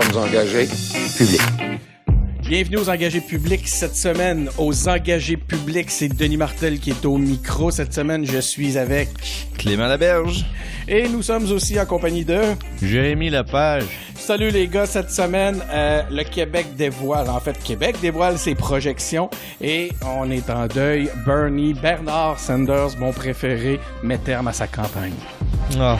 sommes engagés publics. Bienvenue aux engagés publics cette semaine. Aux engagés publics, c'est Denis Martel qui est au micro. Cette semaine, je suis avec Clément Laberge. Et nous sommes aussi en compagnie de Jérémy Lepage. Salut les gars, cette semaine, euh, le Québec dévoile, en fait, Québec dévoile ses projections et on est en deuil. Bernie, Bernard Sanders, mon préféré, met terme à sa campagne. Ah.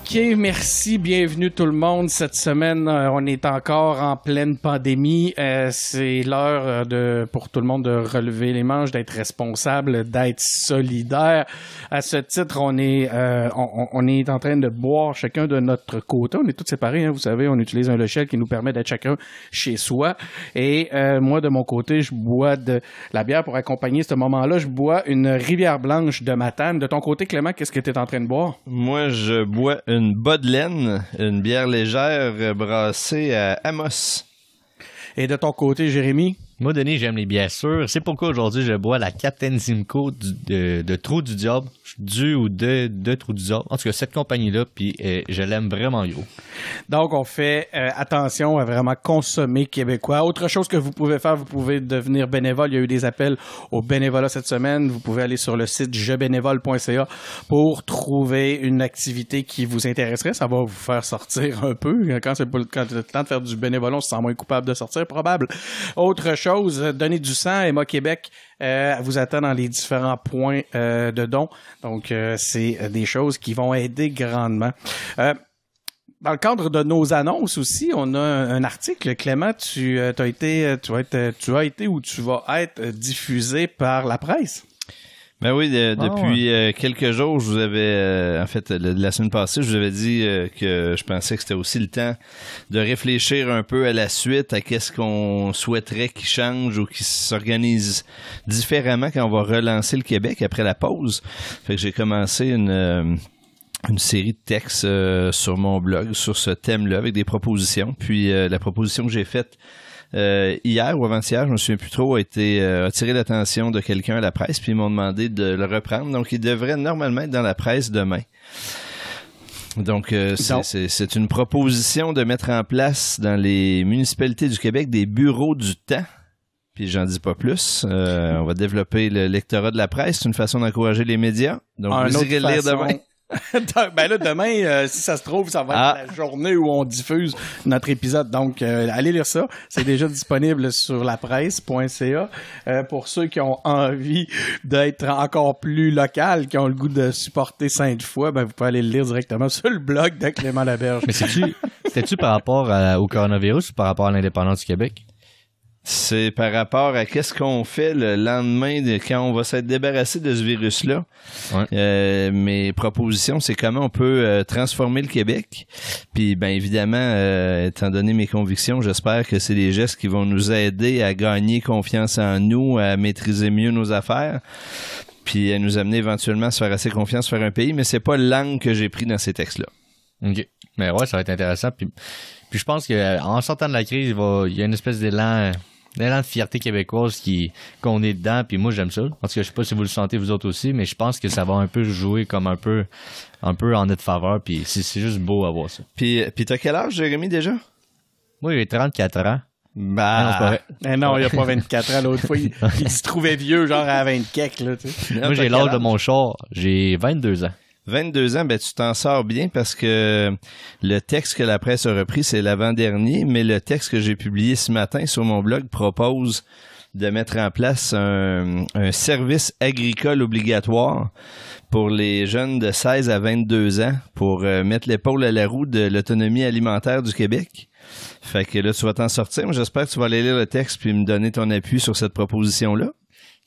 OK, merci, bienvenue tout le monde. Cette semaine, euh, on est encore en pleine pandémie. Euh, c'est l'heure euh, de pour tout le monde de relever les manches, d'être responsable, d'être solidaire. À ce titre, on est on, est en train de boire chacun de notre côté. On est tous séparés, hein, vous savez, on utilise un logiciel qui nous permet d'être chacun chez soi. Et moi, de mon côté, je bois de la bière pour accompagner ce moment-là. Je bois une rivière blanche de Matane. De ton côté, Clément, qu'est-ce que tu es en train de boire? Moi, je bois une Bodelaine, une bière légère brassée à Amos. Et de ton côté, Jérémy? Moi, Denis, j'aime les bien sûres. C'est pourquoi aujourd'hui, je bois la Captain Zimco de, de, Trou du Diable, du ou de, de Trou du Diable. En tout cas, cette compagnie-là, puis euh, je l'aime vraiment Yo. Donc, on fait euh, attention à vraiment consommer québécois. Autre chose que vous pouvez faire, vous pouvez devenir bénévole. Il y a eu des appels au bénévolat cette semaine. Vous pouvez aller sur le site jebénévole.ca pour trouver une activité qui vous intéresserait. Ça va vous faire sortir un peu. Quand c'est le temps de faire du bénévolat, on se sent moins coupable de sortir, probable. Autre chose, Donner du sang. et Emma Québec euh, vous attend dans les différents points euh, de don. Donc, euh, c'est des choses qui vont aider grandement dans le cadre de nos annonces aussi, on a un article. Clément, tu as été, tu tu as été ou tu vas être diffusé par la presse. Ben oui, ah depuis euh, quelques jours, je vous avais, euh, en fait, la semaine passée, je vous avais dit euh, que je pensais que c'était aussi le temps de réfléchir un peu à la suite, à qu'est-ce qu'on souhaiterait qu'il change ou qu'il s'organise différemment quand on va relancer le Québec après la pause. Fait que j'ai commencé une une série de textes sur mon blog sur ce thème-là avec des propositions. Puis la proposition que j'ai faite euh, hier ou avant-hier, je me souviens plus trop, a été euh, attiré l'attention de quelqu'un à la presse, puis ils m'ont demandé de le reprendre. Donc, il devrait normalement être dans la presse demain. Donc, euh, c'est une proposition de mettre en place dans les municipalités du Québec des bureaux du temps. Puis j'en dis pas plus. on va développer le lectorat de la presse. C'est une façon d'encourager les médias. Donc, ah, vous irez lire demain. ben là, demain, euh, si ça se trouve, ça va être ah. la journée où on diffuse notre épisode. Donc, euh, allez lire ça. C'est déjà disponible sur lapresse.ca euh, pour ceux qui ont envie d'être encore plus local, qui ont le goût de supporter Sainte-Foy, ben vous pouvez aller le lire directement sur le blog de Clément Laberge. Mais c'était-tu par rapport au coronavirus ou par rapport à l'indépendance du Québec? c'est par rapport à qu'est-ce qu'on fait le lendemain de, quand on va s'être débarrassé de ce virus-là. Euh, mes propositions, c'est comment on peut euh, transformer le Québec. Puis, bien évidemment, euh, étant donné mes convictions, j'espère que c'est des gestes qui vont nous aider à gagner confiance en nous, à maîtriser mieux nos affaires puis à nous amener éventuellement à se faire assez confiance faire un pays, mais c'est pas l'angle que j'ai pris dans ces textes-là. OK. Mais ouais, ça va être intéressant. Puis, puis je pense qu'en sortant de la crise, il, il y a une espèce d'élan élan de fierté québécoise qui, qu'on est dedans, puis moi j'aime ça. Parce que je sais pas si vous le sentez vous autres aussi, mais je pense que ça va un peu jouer comme un peu, un peu en notre faveur, puis c'est, juste beau à voir ça. Puis, puis t'as quel âge, Jérémy, déjà? Moi, j'ai 34 ans. ben, non, il n'a a pas 24 ans. L'autre fois, il, se trouvait vieux, genre à 24. Là, Moi, j'ai l'âge de mon char. J'ai 22 ans. 22 ans, ben tu t'en sors bien parce que le texte que la presse a repris, c'est l'avant-dernier, mais le texte que j'ai publié ce matin sur mon blog propose de mettre en place un, service agricole obligatoire pour les jeunes de 16 à 22 ans pour euh, mettre l'épaule à la roue de l'autonomie alimentaire du Québec. Fait que là, tu vas t'en sortir. mais J'espère que tu vas aller lire le texte puis me donner ton appui sur cette proposition-là.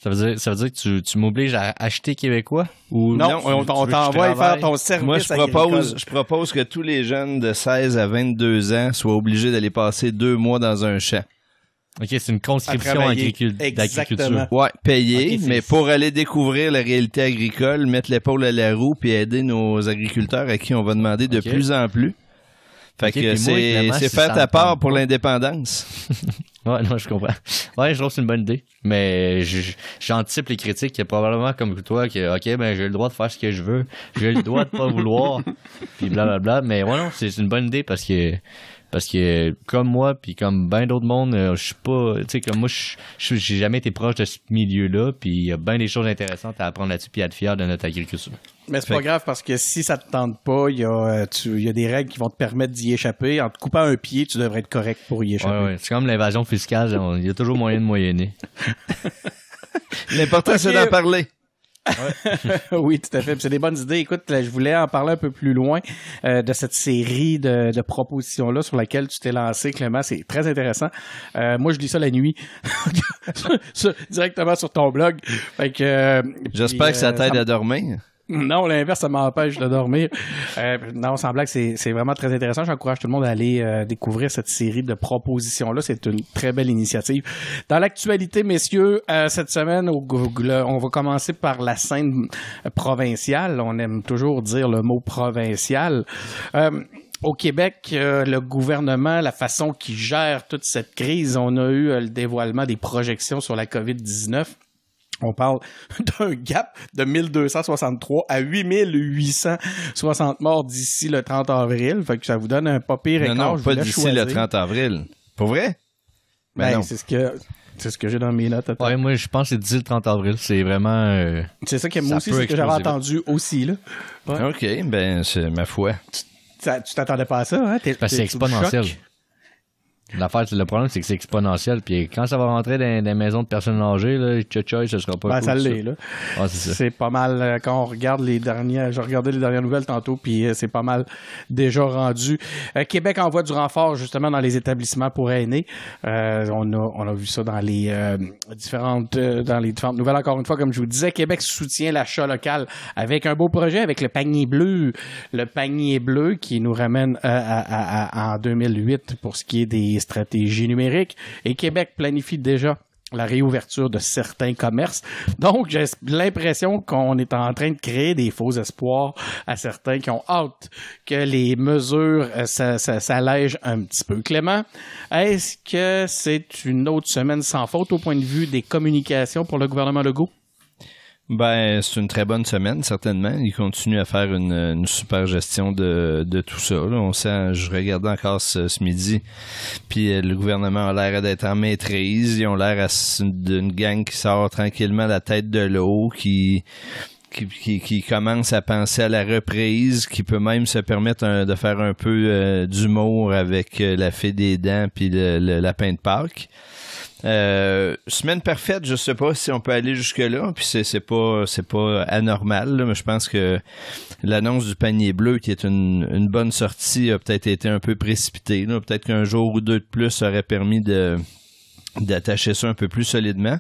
Ça veut dire, que tu, m'obliges à acheter québécois non, on, t'envoie faire ton service. Moi, je propose, je propose que tous les jeunes de 16 à 22 ans soient obligés d'aller passer deux mois dans un champ. OK, c'est une conscription d'agriculture. Ouais, payé, mais pour aller découvrir la réalité agricole, mettre l'épaule à la roue et aider nos agriculteurs à qui on va demander de plus en plus. Fait que c'est fait à part pour l'indépendance. ouais, non, je comprends. Ouais, je trouve que c'est une bonne idée. Mais j'anticipe les critiques probablement comme toi que OK, ben j'ai le droit de faire ce que je veux, j'ai le droit de pas vouloir, puis blablabla. Mais ouais, non, c'est une bonne idée parce que parce que comme moi puis comme bien d'autres monde euh, je suis pas tu sais comme moi je j'ai jamais été proche de ce milieu là puis il y a bien des choses intéressantes à apprendre là-dessus puis à être fier de notre agriculture mais c'est pas grave parce que si ça te tente pas, euh, il y, a, des règles qui vont te permettre d'y échapper. En te coupant un pied, tu devrais être correct pour y échapper. Ouais, C'est comme l'invasion fiscale, il y a toujours moyen de moyenner. L'important, c'est d'en parler. oui, tout à fait. C'est des bonnes idées. Écoute, je voulais en parler un peu plus loin euh, de cette série de, propositions-là sur laquelle tu t'es lancé, Clément. C'est très intéressant. Euh, moi, je lis ça la nuit, directement sur ton blog. J'espère que ça t'aide à dormir. Non, l'inverse, ça m'empêche de dormir. Euh, non, sans blague, c'est vraiment très intéressant. J'encourage tout le monde à aller euh, découvrir cette série de propositions-là. C'est une très belle initiative. Dans l'actualité, messieurs, euh, cette semaine, au, on va commencer par la scène euh, provinciale. On aime toujours dire le mot provincial au Québec, le gouvernement, la façon qu'il gère toute cette crise, on a eu le dévoilement des projections sur la COVID-19. On parle d'un gap de 1263 à 8860 morts d'ici le 30 avril. Fait que ça vous donne un pas pire non, Non, pas d'ici le 30 avril. Pour vrai? Ben, ben c'est ce que... C'est ce que j'ai dans mes notes. moi, je pense que c'est d'ici le 30 avril. C'est vraiment. Euh, c'est ça que moi aussi, que j'avais entendu aussi. Là. OK, ben, c'est ma foi. Tu t'attendais pas à ça, hein? Parce que c'est exponentiel. L'affaire, le problème, c'est que c'est exponentiel. Puis quand ça va rentrer dans des maisons de personnes âgées, là, tchou -tchou, sera pas. Ben, ça l'est, là. Ah, c'est pas mal. Euh, quand on regarde les dernières. J'ai regardé les dernières nouvelles tantôt, puis euh, c'est pas mal déjà rendu. Euh, Québec envoie du renfort, justement, dans les établissements pour aînés. on, a, on a vu ça dans les, différentes, dans les différentes nouvelles. Encore une fois, comme je vous disais, Québec soutient l'achat local avec un beau projet, avec le panier bleu. Le panier bleu qui nous ramène en 2008 pour ce qui est des stratégies numériques et Québec planifie déjà la réouverture de certains commerces. Donc, j'ai l'impression qu'on est en train de créer des faux espoirs à certains qui ont hâte que les mesures s'allègent euh, un petit peu. Clément, est-ce que c'est une autre semaine sans faute au point de vue des communications pour le gouvernement Legault? Ben, c'est une très bonne semaine, certainement. Il continue à faire une, super gestion de, tout ça. On sait, je regardais encore ce, midi, puis euh, le gouvernement a l'air d'être en maîtrise. Ils ont l'air d'une gang qui sort tranquillement la tête de l'eau, qui qui, commence à penser à la reprise, qui peut même se permettre de faire un peu euh, d'humour avec euh, la fée des dents puis le, le lapin de Pâques. Euh, semaine parfaite, je sais pas si on peut aller jusque là, puis c'est pas c'est pas anormal, mais je pense que l'annonce du panier bleu, qui est une, bonne sortie, a peut-être été un peu précipitée. Peut-être qu'un jour ou deux de plus aurait permis de d'attacher ça un peu plus solidement.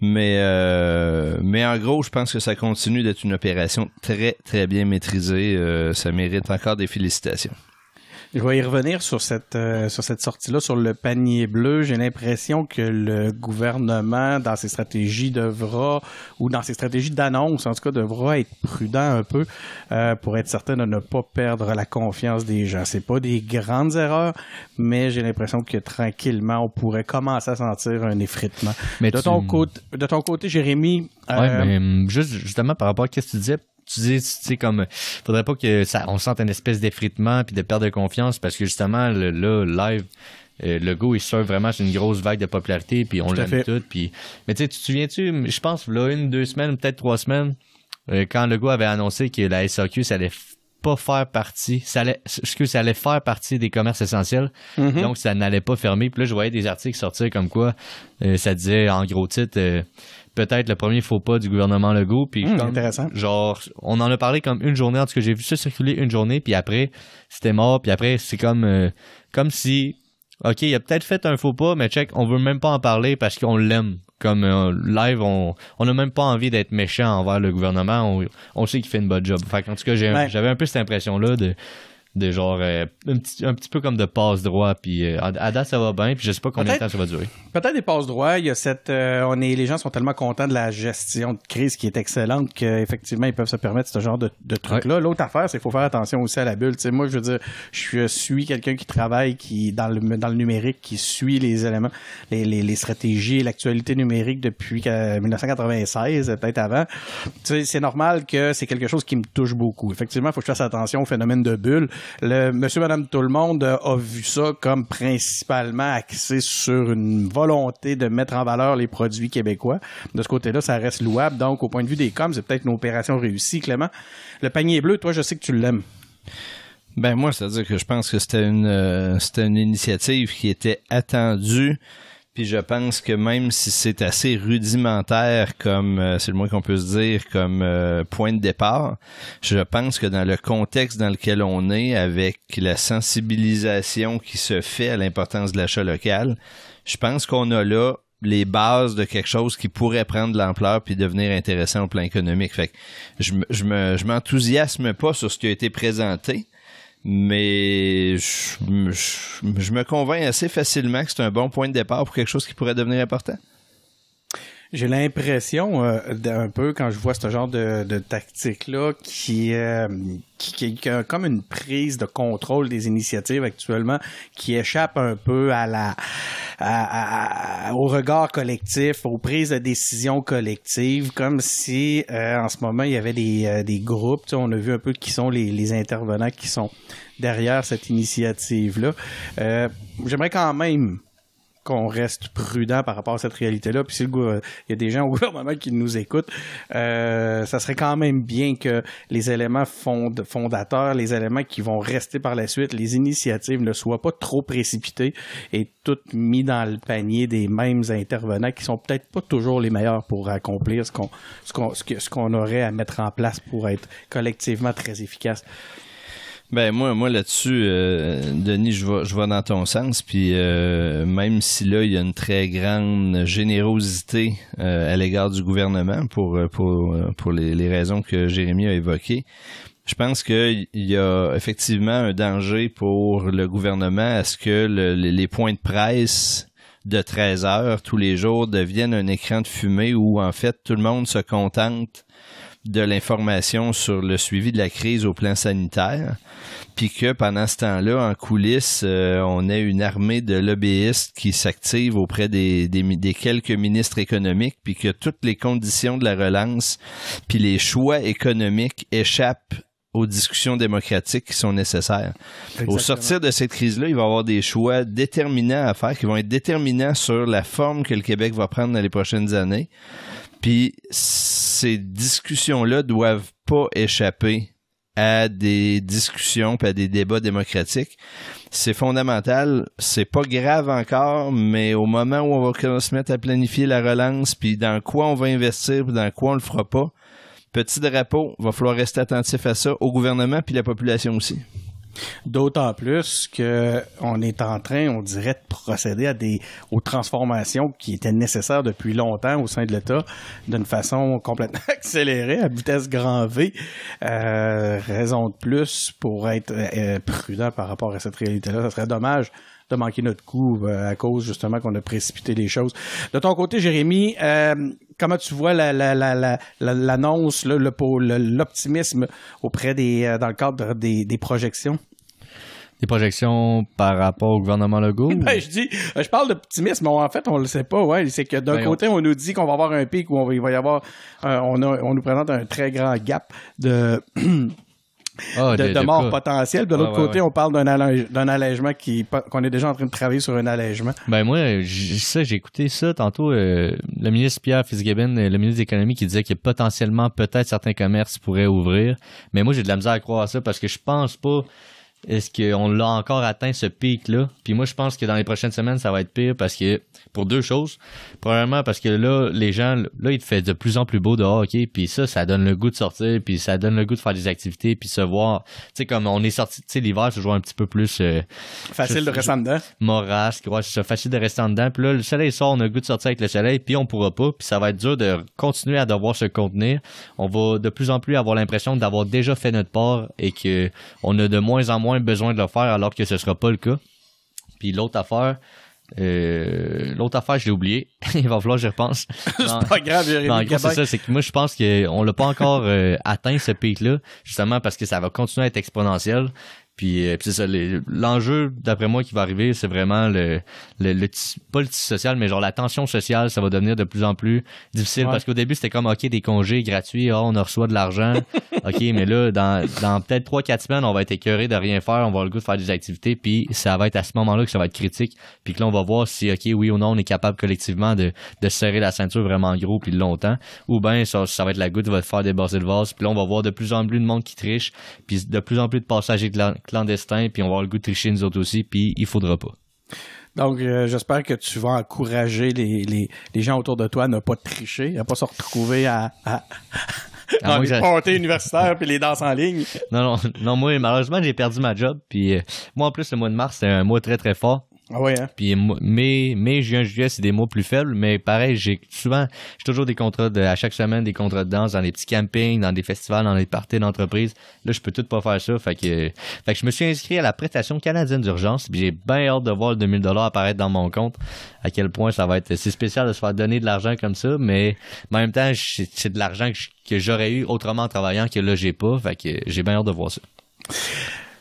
Mais, euh, mais en gros, je pense que ça continue d'être une opération très, très bien maîtrisée. Euh, ça mérite encore des félicitations. Je vais y revenir sur cette, euh, sur cette sortie-là, sur le panier bleu. J'ai l'impression que le gouvernement, dans ses stratégies, devra, ou dans ses stratégies d'annonce, en tout cas, devra être prudent un peu euh, pour être certain de ne pas perdre la confiance des gens. C'est pas des grandes erreurs, mais j'ai l'impression que tranquillement, on pourrait commencer à sentir un effritement. Mais de, ton, côté, de ton côté, Jérémy... Euh, mais hum, juste justement par rapport à ce que tu disais, tu dis, tu sais, comme, faudrait pas que ça, on sente une espèce d'effritement puis de perte de confiance parce que justement, le, live, euh, le go, il sort vraiment c'est une grosse vague de popularité puis on l'aime tout. Puis... Mais tu sais, tu te souviens-tu, je pense, là, une, deux semaines, peut-être trois semaines, euh, quand le go avait annoncé que la SAQ, ça allait pas faire partie, ça allait, que ça allait faire partie des commerces essentiels, mm-hmm. donc ça n'allait pas fermer. Puis là, je voyais des articles sortir comme quoi euh, ça disait en gros titre peut-être le premier faux pas du gouvernement Legault. Puis hmm, intéressant. Genre, on en a parlé comme une journée. En tout cas, j'ai vu ça circuler une journée, puis après, c'était mort. Puis après, c'est comme, euh, comme si, OK, il a peut-être fait un faux pas, mais check, on veut même pas en parler parce qu'on l'aime. Comme euh, live, on n'a même pas envie d'être méchant envers le gouvernement. On, sait qu'il fait une bonne job. Fait en tout cas, j'avais un peu cette impression-là de des genres euh, un, petit, un, petit, peu comme de passe droit. Puis euh, à ça va bien. Puis je sais pas combien de temps ça va durer. Peut-être des passes droits. Il y a cette, euh, on est, les gens sont tellement contents de la gestion de crise qui est excellente qu'effectivement, ils peuvent se permettre ce genre de, truc-là. L'autre affaire, c'est qu'il faut faire attention aussi à la bulle. sais moi, je veux dire, je suis quelqu'un qui travaille qui dans le, dans le numérique, qui suit les éléments, les, les, les stratégies, l'actualité numérique depuis 1996, peut-être avant. C'est normal que c'est quelque chose qui me touche beaucoup. Effectivement, il faut que je fasse attention au phénomène de bulle le monsieur, madame, tout le monde a vu ça comme principalement axé sur une volonté de mettre en valeur les produits québécois. De ce côté-là, ça reste louable. Donc, au point de vue des coms, c'est peut-être une opération réussie, Clément. Le panier bleu, toi, je sais que tu l'aimes. Ben moi, c'est-à-dire que je pense que c'était euh, c'était une initiative qui était attendue. Puis je pense que même si c'est assez rudimentaire comme, euh, c'est le moins qu'on peut se dire, comme euh, point de départ, je pense que dans le contexte dans lequel on est, avec la sensibilisation qui se fait à l'importance de l'achat local, je pense qu'on a là les bases de quelque chose qui pourrait prendre de l'ampleur puis devenir intéressant au plan économique. Fait que je, je me, je m'enthousiasme pas sur ce qui a été présenté, mais je, me convainc assez facilement que c'est un bon point de départ pour quelque chose qui pourrait devenir important. J'ai l'impression euh, d'un peu quand je vois ce genre de, tactique-là qui, euh, qui, a comme une prise de contrôle des initiatives actuellement qui échappe un peu à la au regard collectif, aux prises de décision collectives, comme si euh, en ce moment il y avait des, euh, des groupes. On a vu un peu qui sont les intervenants qui sont derrière cette initiative-là. Euh, j'aimerais quand même qu'on reste prudent par rapport à cette réalité-là. Puis si il y a des gens au gouvernement qui nous écoutent, euh, ça serait quand même bien que les éléments fondateurs, les éléments qui vont rester par la suite, les initiatives ne soient pas trop précipitées et toutes mises dans le panier des mêmes intervenants qui sont peut-être pas toujours les meilleurs pour accomplir ce qu'on ce qu'on ce qu'on aurait à mettre en place pour être collectivement très efficace. Ben moi, moi là-dessus, euh, Denis, je vais, je vais dans ton sens. Puis euh, même si là, il y a une très grande générosité euh, à l'égard du gouvernement pour pour pour les, raisons que Jérémy a évoquées, je pense qu'il y a effectivement un danger pour le gouvernement à ce que les points de presse de 13 heures tous les jours deviennent un écran de fumée où en fait tout le monde se contente de l'information sur le suivi de la crise au plan sanitaire, puis que pendant ce temps-là, en coulisses, euh, on a une armée de lobbyistes qui s'active auprès des, des, quelques ministres économiques, puis que toutes les conditions de la relance, puis les choix économiques échappent aux discussions démocratiques qui sont nécessaires. Au sortir de cette crise-là, il va y avoir des choix déterminants à faire, qui vont être déterminants sur la forme que le Québec va prendre dans les prochaines années. Puis ces discussions-là doivent pas échapper à des discussions puis à des débats démocratiques. C'est fondamental. C'est pas grave encore, mais au moment où on va se mettre à planifier la relance, puis dans quoi on va investir, puis dans quoi on le fera pas, petit drapeau, va falloir rester attentif à ça, au gouvernement puis la population aussi. D'autant plus qu'on est en train, on dirait, de procéder à des, aux transformations qui étaient nécessaires depuis longtemps au sein de l'État d'une façon complètement accélérée, à vitesse grand V. Euh, raison de plus pour être euh, euh, prudent par rapport à cette réalité-là. Ça serait dommage de manquer notre coup euh, à cause justement qu'on a précipité les choses. De ton côté, Jérémy, euh, comment tu vois l'annonce, l'optimisme auprès des euh, dans le cadre des, projections? des projections par rapport au gouvernement Legault? Ben, je dis, je parle d'optimisme, en fait, on ne le sait pas, ouais. C'est que d'un ben, côté, on... nous dit qu'on va avoir un pic où il va y avoir, on nous présente un très grand gap de, Ah, de, mort potentielle. De l'autre côté, on parle d'un allègement qui qu'on est déjà en train de travailler sur un allègement. Ben moi, ça, j'ai écouté ça tantôt. Euh, le ministre Pierre Fitzgibbon, euh, le ministre de l'économie, qui disait que potentiellement, peut-être certains commerces pourraient ouvrir. Mais moi, j'ai de la misère à croire à ça parce que je pense pas est-ce qu'on l'a encore atteint ce pic-là? Puis moi, je pense que dans les prochaines semaines, ça va être pire parce que pour deux choses. Premièrement, parce que là, les gens, là, il fait de plus en plus beau dehors, OK? Puis ça, ça donne le goût de sortir, puis ça donne le goût de faire des activités, puis se voir. Tu sais, comme on est sorti, tu sais, l'hiver, c'est toujours un petit peu plus. Euh, facile de rester en dedans. Morasque, ouais, c'est facile de rester en dedans. Puis là, le soleil sort, on a le goût de sortir avec le soleil, puis on pourra pas, puis ça va être dur de continuer à devoir se contenir. On va de plus en plus avoir l'impression d'avoir déjà fait notre part et que on a de moins en moins besoin de le faire alors que ce ne sera pas le cas. Puis l'autre affaire, euh, l'autre affaire, je l'ai oublié. il va falloir que je repense. c'est pas grave, c'est ça. C'est que moi, je pense qu'on l'a pas encore euh, atteint ce pic-là, justement parce que ça va continuer à être exponentiel. Euh, puis, c'est ça, l'enjeu, d'après moi, qui va arriver, c'est vraiment le, le, pas le tissu social, mais genre la tension sociale, ça va devenir de plus en plus difficile. Parce qu'au début, c'était comme, OK, des congés gratuits, oh, on reçoit de l'argent. OK, mais là, dans, peut-être 3-4 semaines, on va être écœuré de rien faire, on va avoir le goût de faire des activités, puis ça va être à ce moment-là que ça va être critique. Puis que là, on va voir si, OK, oui ou non, on est capable collectivement de, de serrer la ceinture vraiment gros puis longtemps. Ou bien, ça, va être la goutte qui va te faire et le vase. Puis là, on va voir de plus en plus de monde qui triche, puis de plus en plus de passagers de clandestin, puis on va avoir le goût de tricher nous autres aussi, puis il faudra pas. Donc, euh, j'espère que tu vas encourager les, les, les, gens autour de toi à ne pas tricher, à ne pas se retrouver à, à, ah, à les universitaires puis les danses en ligne. Non, non, non moi, malheureusement, j'ai perdu ma job. Puis euh, moi, en plus, le mois de mars, c'est un mois très, très fort. Ah ouais, hein? Puis mai, mai, juin, juillet, c'est des mois plus faibles, mais pareil, j'ai souvent, j'ai toujours des contrats de, à chaque semaine, des contrats de danse dans des petits campings, dans des festivals, dans des parties d'entreprise. Là, je peux tout pas faire ça. Fait que, fait que je me suis inscrit à la prestation canadienne d'urgence, puis j'ai bien hâte de voir le 2000 dollars apparaître dans mon compte. À quel point ça va être, c'est spécial de se faire donner de l'argent comme ça, mais en même temps, c'est de l'argent que j'aurais eu autrement en travaillant que là, j'ai pas. Fait que j'ai bien hâte de voir ça.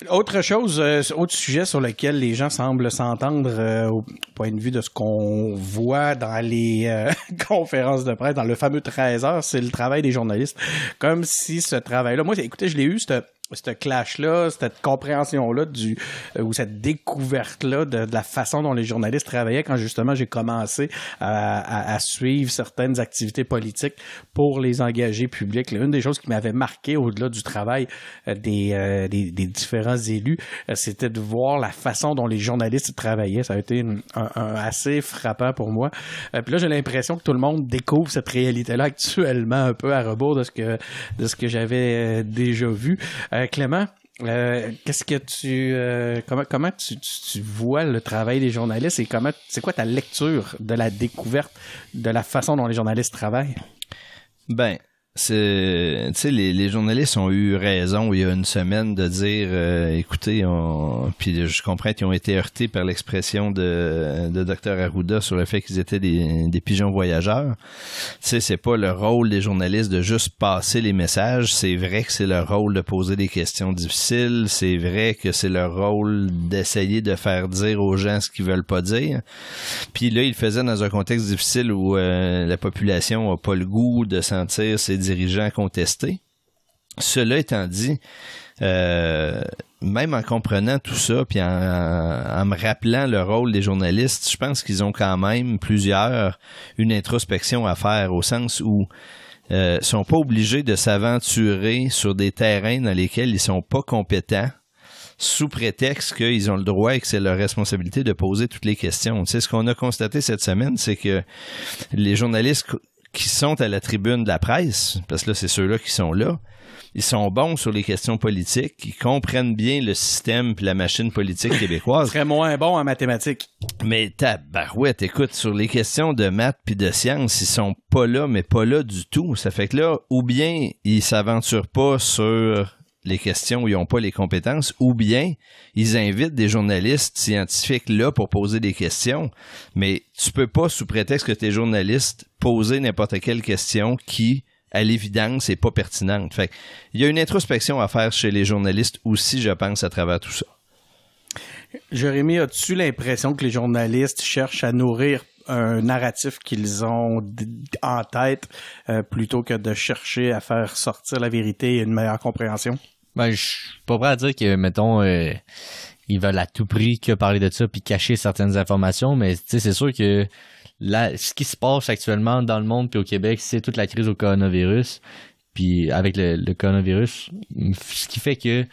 Autre chose, euh, autre sujet sur lequel les gens semblent s'entendre euh, au point de vue de ce qu'on voit dans les euh, conférences de presse, dans le fameux 13 heures, c'est le travail des journalistes. Comme si ce travail-là, moi, écoutez, je l'ai eu, c'était ce clash-là, cette compréhension-là du euh, ou cette découverte-là de, la façon dont les journalistes travaillaient quand justement j'ai commencé à, à, à, suivre certaines activités politiques pour les engager publics. une des choses qui m'avait marqué au-delà du travail euh, euh, des, des, différents élus, c'était de voir la façon dont les journalistes travaillaient. Ça a été un, assez frappant pour moi. puis là, j'ai l'impression que tout le monde découvre cette réalité-là actuellement un peu à rebours de ce que de ce que j'avais déjà vu. Euh, Clément, euh, qu'est-ce que tu euh, comment comment tu, tu, vois le travail des journalistes et comment c'est quoi ta lecture de la découverte de la façon dont les journalistes travaillent Ben c'est tu sais les, les, journalistes ont eu raison il y a une semaine de dire euh, écoutez on puis je comprends qu'ils ont été heurtés par l'expression de de docteur Arruda sur le fait qu'ils étaient des, des, pigeons voyageurs tu sais c'est pas le rôle des journalistes de juste passer les messages c'est vrai que c'est leur rôle de poser des questions difficiles c'est vrai que c'est leur rôle d'essayer de faire dire aux gens ce qu'ils veulent pas dire puis là ils le faisaient dans un contexte difficile où euh, la population a pas le goût de sentir dirigeants contestés. Cela étant dit, euh, même en comprenant tout ça, puis en, me rappelant le rôle des journalistes, je pense qu'ils ont quand même plusieurs une introspection à faire au sens où ne euh, sont pas obligés de s'aventurer sur des terrains dans lesquels ils sont pas compétents sous prétexte qu'ils ont le droit et que c'est leur responsabilité de poser toutes les questions. Tu ce qu'on a constaté cette semaine, c'est que les journalistes qui sont à la tribune de la presse, parce que là, c'est ceux-là qui sont là, ils sont bons sur les questions politiques, ils comprennent bien le système et la machine politique québécoise. Très moins bons en mathématiques. Mais tabarouette, écoute, sur les questions de maths puis de sciences, ils sont pas là, mais pas là du tout. Ça fait que là, ou bien ils s'aventurent pas sur les questions où ils n'ont pas les compétences, ou bien ils invitent des journalistes scientifiques là pour poser des questions, mais tu peux pas, sous prétexte que tes es journaliste, poser n'importe quelle question qui, à l'évidence, n'est pas pertinente. Fait il y a une introspection à faire chez les journalistes aussi, je pense, à travers tout ça. Jérémy, as-tu l'impression que les journalistes cherchent à nourrir un narratif qu'ils ont en tête euh, plutôt que de chercher à faire sortir la vérité et une meilleure compréhension? Ben, je suis pas prêt à dire que, mettons, euh, ils veulent à tout prix que parler de ça puis cacher certaines informations, mais c'est sûr que là, ce qui se passe actuellement dans le monde puis au Québec, c'est toute la crise au coronavirus. Puis avec le, coronavirus, ce qui fait que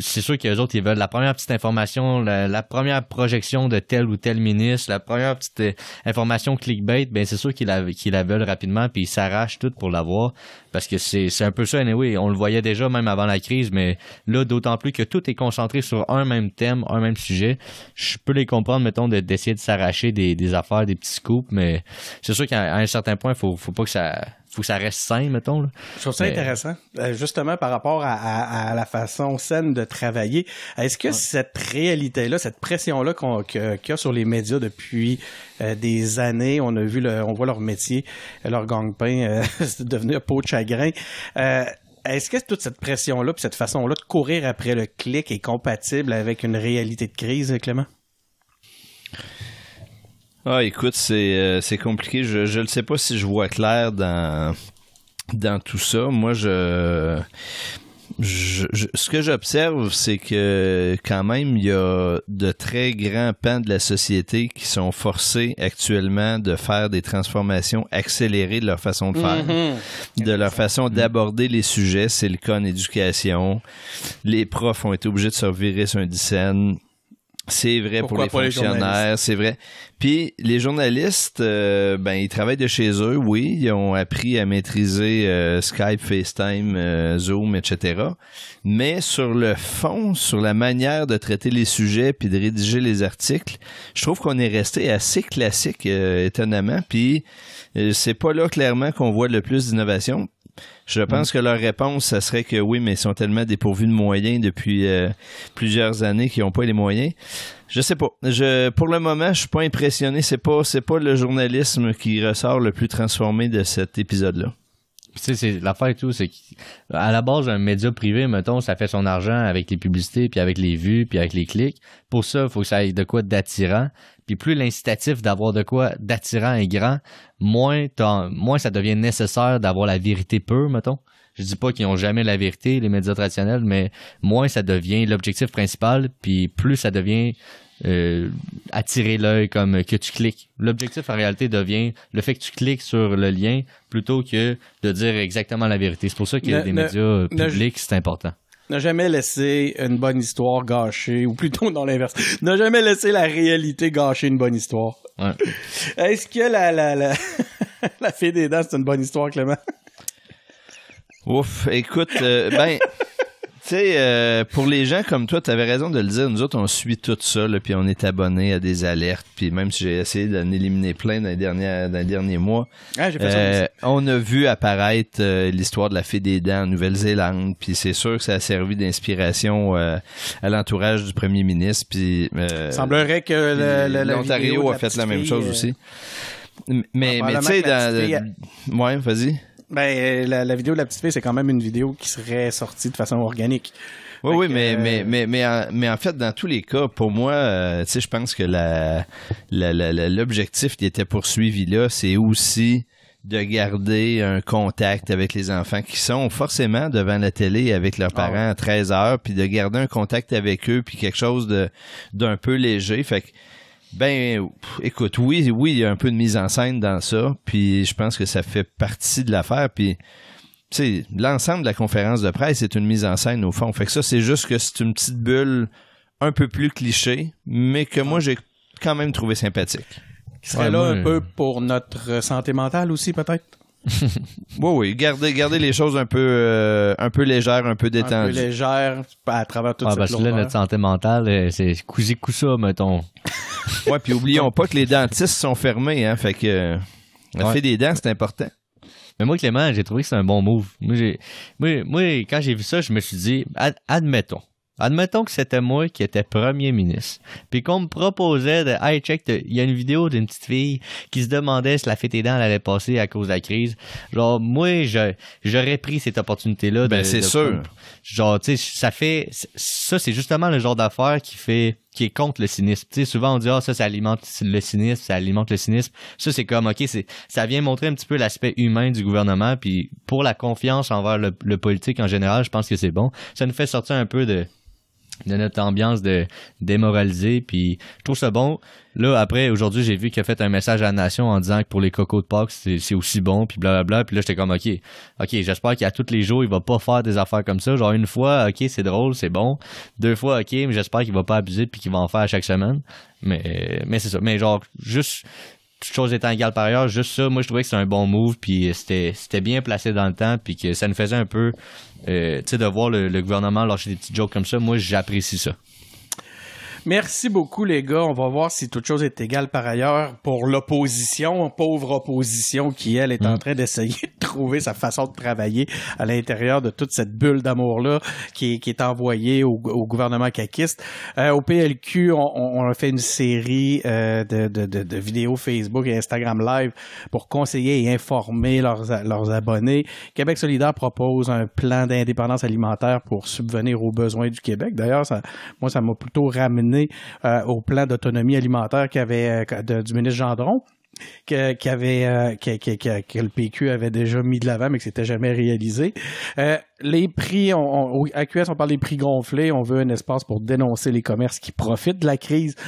c'est sûr qu'eux autres, ils veulent la première petite information, la, première projection de tel ou tel ministre, la première petite euh, information clickbait, ben c'est sûr qu'ils la, veulent rapidement, puis ils s'arrachent tout pour l'avoir, parce que c'est un peu ça, anyway, on le voyait déjà même avant la crise, mais là, d'autant plus que tout est concentré sur un même thème, un même sujet, je peux les comprendre, mettons, d'essayer de, s'arracher des, affaires, des petits scoops, mais c'est sûr qu'à un certain point, il faut, faut pas que ça faut que ça reste sain, mettons. Là. Je trouve ça intéressant, euh, justement par rapport à, la façon saine de travailler. Est-ce que cette réalité-là, cette pression-là qu'on, qu'il a sur les médias depuis euh, des années, on a vu, le, on voit leur métier, leur gang-pain euh, devenir peau de chagrin. Euh, est-ce que toute cette pression-là, puis cette façon-là de courir après le clic est compatible avec une réalité de crise, Clément? Ah, écoute, c'est, euh, compliqué. Je ne sais pas si je vois clair dans, dans tout ça. Moi, je. ce que j'observe, c'est que quand même, il y a de très grands pans de la société qui sont forcés actuellement de faire des transformations accélérées de leur façon de faire, mm-hmm. de leur façon mm-hmm. d'aborder les sujets. C'est le cas en éducation. Les profs ont été obligés de se virer sur un c'est vrai pour les fonctionnaires, c'est vrai. Puis les journalistes, euh, ben ils travaillent de chez eux, oui, ils ont appris à maîtriser euh, Skype, FaceTime, euh, Zoom, etc. Mais sur le fond, sur la manière de traiter les sujets puis de rédiger les articles, je trouve qu'on est resté assez classique, étonnamment. Puis c'est pas là clairement qu'on voit le plus d'innovation. Je pense mm. que leur réponse, ça serait que oui, mais ils sont tellement dépourvus de moyens depuis euh, plusieurs années qu'ils n'ont pas les moyens. Je sais pas. Je, pour le moment, je suis pas impressionné. C'est pas, c'est pas le journalisme qui ressort le plus transformé de cet épisode-là. Tu sais, l'affaire et tout, c'est qu'à la base, un média privé, mettons, ça fait son argent avec les publicités, puis avec les vues, puis avec les clics. Pour ça, il faut que ça ait de quoi d'attirant plus l'incitatif d'avoir de quoi d'attirant est grand, moins, moins ça devient nécessaire d'avoir la vérité peu, mettons. Je dis pas qu'ils ont jamais la vérité, les médias traditionnels, mais moins ça devient l'objectif principal, puis plus ça devient euh, attirer l'œil comme que tu cliques. L'objectif en réalité devient le fait que tu cliques sur le lien plutôt que de dire exactement la vérité. C'est pour ça y a des médias publics, c'est important. N'a jamais laissé une bonne histoire gâcher, ou plutôt dans l'inverse, N'a jamais laissé la réalité gâcher une bonne histoire. Est-ce que la, la, la, la fée des dents, c'est une bonne histoire, Clément? Ouf, écoute, euh, ben... Tu sais, euh, pour les gens comme toi, tu avais raison de le dire. Nous autres, on suit tout ça, là, puis on est abonné à des alertes. Puis même si j'ai essayé d'en éliminer plein dans les derniers, mois, ah, euh, on a vu apparaître euh, l'histoire de la fée des dents en Nouvelle-Zélande. Puis c'est sûr que ça a servi d'inspiration à l'entourage du premier ministre. Puis semblerait que l'Ontario a fait la même chose aussi. Mais, ah, mais tu sais, dans. Ouais, vas-y. Ben, euh, la, vidéo de la petite fille, c'est quand même une vidéo qui serait sortie de façon organique. Oui, oui, euh, mais, mais, mais, mais, en, fait, dans tous les cas, pour moi, euh, tu sais, je pense que la, l'objectif qui était poursuivi là, c'est aussi de garder un contact avec les enfants qui sont forcément devant la télé avec leurs ah parents à 13 heures, puis de garder un contact avec eux, puis quelque chose de d'un peu léger. Fait que ben, écoute, oui, oui, il y a un peu de mise en scène dans ça, puis je pense que ça fait partie de l'affaire, puis tu l'ensemble de la conférence de presse est une mise en scène au fond. Fait que ça, c'est juste que c'est une petite bulle un peu plus cliché, mais que moi, j'ai quand même trouvé sympathique. Qui serait là un peu euh, pour notre santé mentale aussi, peut-être? oui, oui, garder, les choses un peu, euh, un peu légères, un peu détendues. Un peu légères à travers toute ah, parce que là, notre santé mentale, euh, c'est cousi coussa, mettons. ouais, puis oublions pas que les dentistes sont fermés, hein. Fait que la des dents, c'est important. Mais moi, Clément, j'ai trouvé que c'est un bon move. Moi, moi, quand j'ai vu ça, je me suis dit, admettons. Admettons que c'était moi qui étais premier ministre, puis qu'on me proposait de Hey, check, il y a une vidéo d'une petite fille qui se demandait si la fête des dents allait passer à cause de la crise. Genre, moi, j'aurais pris cette opportunité-là. Ben, c'est sûr. Genre, tu sais, ça fait. Ça, c'est justement le genre d'affaire qui fait qui est contre le cynisme. Tu sais, souvent on dit ah ça ça alimente le cynisme, ça alimente le cynisme. Ça c'est comme OK, c'est ça vient montrer un petit peu l'aspect humain du gouvernement puis pour la confiance envers le politique en général, je pense que c'est bon. Ça nous fait sortir un peu de de notre ambiance de démoraliser. Puis je trouve ça bon. Là, après, aujourd'hui, j'ai vu qu'il a fait un message à la nation en disant que pour les cocos de Pâques, c'est aussi bon, puis blablabla. Puis là, j'étais comme, OK, OK, j'espère qu'à tous les jours, il va pas faire des affaires comme ça. Genre, une fois, OK, c'est drôle, c'est bon. Deux fois, OK, mais j'espère qu'il va pas abuser, puis qu'il va en faire chaque semaine. Mais, mais c'est ça. Mais genre, juste toutes choses étant égales par ailleurs, juste ça, moi je trouvais que c'était un bon move, puis c'était bien placé dans le temps, puis que ça nous faisait un peu, euh, tu sais, de voir le, le gouvernement lâcher des petites jokes comme ça, moi j'apprécie ça. Merci beaucoup, les gars. On va voir si toute chose est égale par ailleurs pour l'opposition, pauvre opposition qui, elle, est en mm. train d'essayer de trouver sa façon de travailler à l'intérieur de toute cette bulle d'amour-là qui, est envoyée au, gouvernement caquiste. Euh, au PLQ, on, a fait une série euh, de, vidéos Facebook et Instagram Live pour conseiller et informer leurs, leurs abonnés. Québec solidaire propose un plan d'indépendance alimentaire pour subvenir aux besoins du Québec. D'ailleurs, ça, moi, ça m'a plutôt ramené euh, au plan d'autonomie alimentaire euh, du ministre Gendron. Que, avait, euh, le PQ avait déjà mis de l'avant, mais que c'était jamais réalisé. les prix, à QS, on parle des prix gonflés. On veut un espace pour dénoncer les commerces qui profitent de la crise.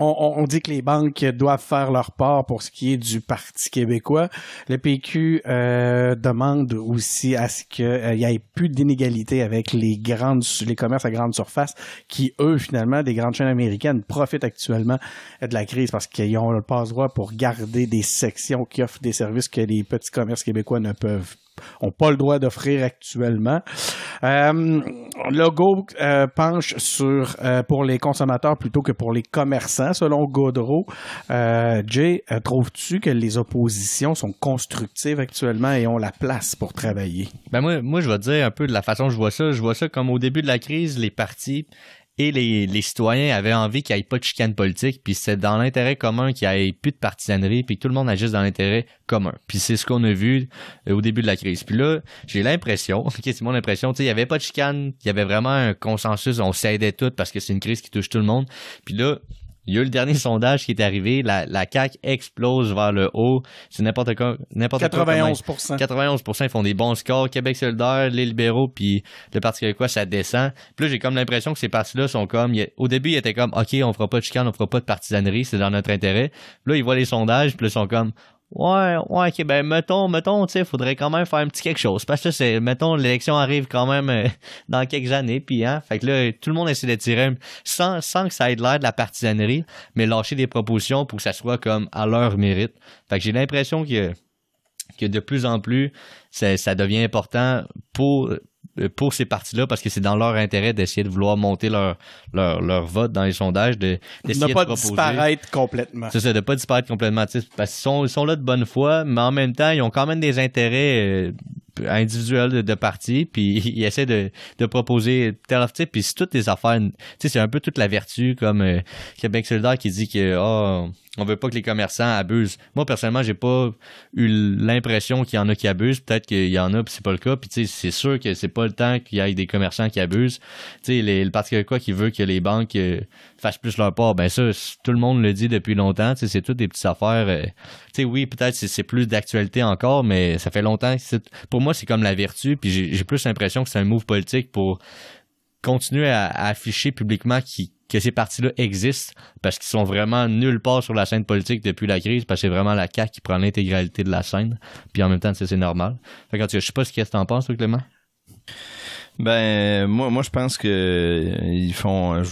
on, dit que les banques doivent faire leur part pour ce qui est du Parti québécois. Le PQ euh, demande aussi à ce qu'il euh, y n'y ait plus d'inégalité avec les grandes les commerces à grande surface qui, eux, finalement, des grandes chaînes américaines profitent actuellement de la crise parce qu'ils ont le passe-droit pour garder des sections qui offrent des services que les petits commerces québécois ne peuvent n'ont pas le droit d'offrir actuellement. Euh, le Logo euh, penche sur euh, pour les consommateurs plutôt que pour les commerçants, selon Gaudreau. Jay, trouves-tu que les oppositions sont constructives actuellement et ont la place pour travailler? Ben, moi, moi, je vais dire un peu de la façon que je vois ça. Je vois ça comme au début de la crise, les partis et les, les, citoyens avaient envie qu'il n'y ait pas de chicane politique, puis c'est dans l'intérêt commun qu'il n'y ait plus de partisanerie, puis que tout le monde agisse dans l'intérêt commun. Puis c'est ce qu'on a vu euh, au début de la crise. Puis là, j'ai l'impression, c'est mon impression, il n'y avait pas de chicane, il y avait vraiment un consensus, on s'aidait tout parce que c'est une crise qui touche tout le monde. Puis là, il y a eu le dernier sondage qui est arrivé. La, la CAQ explose vers le haut. C'est n'importe quoi. N'importe 91 91 ils font des bons scores. Québec solidaire, les libéraux, puis le Parti québécois, ça descend. Puis j'ai comme l'impression que ces partis-là sont comme... au début, ils étaient comme, OK, on fera pas de chicane, on fera pas de partisanerie, c'est dans notre intérêt. là, ils voient les sondages, puis là, ils sont comme, Ouais, ouais, ok, ben mettons, mettons, tu sais, faudrait quand même faire un petit quelque chose. Parce que c'est, mettons, l'élection arrive quand même euh, dans quelques années, puis hein, fait que là, tout le monde essaie de tirer sans, que ça ait l'air de la partisanerie, mais lâcher des propositions pour que ça soit comme à leur mérite. Fait que j'ai l'impression que, que de plus en plus, ça devient important pour, euh, pour ces partis-là parce que c'est dans leur intérêt d'essayer de vouloir monter leur, leur, leur, vote dans les sondages, de, d'essayer de, pas de disparaître complètement. C'est ça, de pas disparaître complètement. Parce qu'ils sont, ils sont là de bonne foi, mais en même temps, ils ont quand même des intérêts euh, individuels de, de parti, puis ils essaient de, de proposer tel Puis c'est toutes les affaires, c'est un peu toute la vertu, comme euh, Québec solidaire qui dit que... Oh, on veut pas que les commerçants abusent. Moi, personnellement, j'ai pas eu l'impression qu'il y en a qui abusent. Peut-être qu'il y en a, puis c'est pas le cas. Puis, tu sais, c'est sûr que c'est pas le temps qu'il y ait des commerçants qui abusent. Tu sais, le que quoi qui veut que les banques euh, fassent plus leur part, ben ça, tout le monde le dit depuis longtemps. Tu c'est toutes des petites affaires. Euh, tu sais, oui, peut-être c'est plus d'actualité encore, mais ça fait longtemps que Pour moi, c'est comme la vertu, puis j'ai plus l'impression que c'est un move politique pour continuer à afficher publiquement qui que ces partis-là existent parce qu'ils sont vraiment nulle part sur la scène politique depuis la crise parce que c'est vraiment la CAQ qui prend l'intégralité de la scène. Puis en même temps, c'est normal. Fait que, tout cas, je sais pas ce que t'en penses, toi, Clément. Ben moi moi je pense que euh, ils font euh,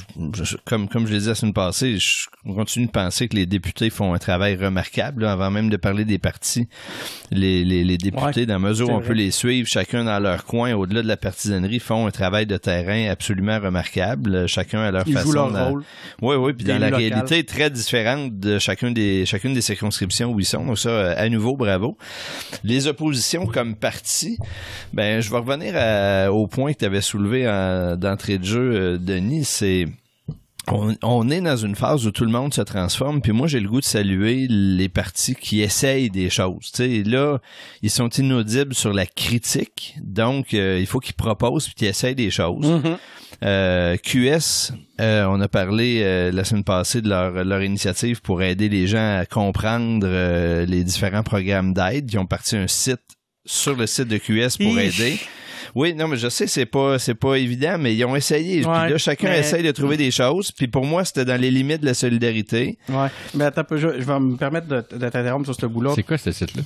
comme comme je l'ai dit la semaine passée, je continue de penser que les députés font un travail remarquable avant même de parler des partis. Les, les, députés, dans mesure où on peut les suivre, chacun dans leur coin, au-delà de la partisanerie, font un travail de terrain absolument remarquable. Chacun à leur façon. rôle. Oui, oui, puis la réalité réalité très différente de chacun des chacune des circonscriptions où ils sont. Donc ça, euh, à nouveau, bravo. Les oppositions comme partis ben je vais revenir au point que tu avais soulevé euh, d'entrée de jeu, euh, Denis, c'est... On, est dans une phase où tout le monde se transforme, puis moi j'ai le goût de saluer les parties qui essayent des choses. là, ils sont inaudibles sur la critique, donc euh, il faut qu'ils proposent puis qu'ils essayent des choses. Mm-hmm. QS, on a parlé la semaine passée de leur, leur, initiative pour aider les gens à comprendre les différents programmes d'aide. Ils ont parti un site sur le site de QS pour aider. Oui, non, mais je sais, c'est pas, c'est pas évident, mais ils ont essayé. puis là, chacun essaye de trouver des choses. Puis pour moi, c'était dans les limites de la solidarité. Ouais. Mais ben, attends, je, vais me permettre de, t'interrompre sur ce boulot. C'est quoi ce site-là?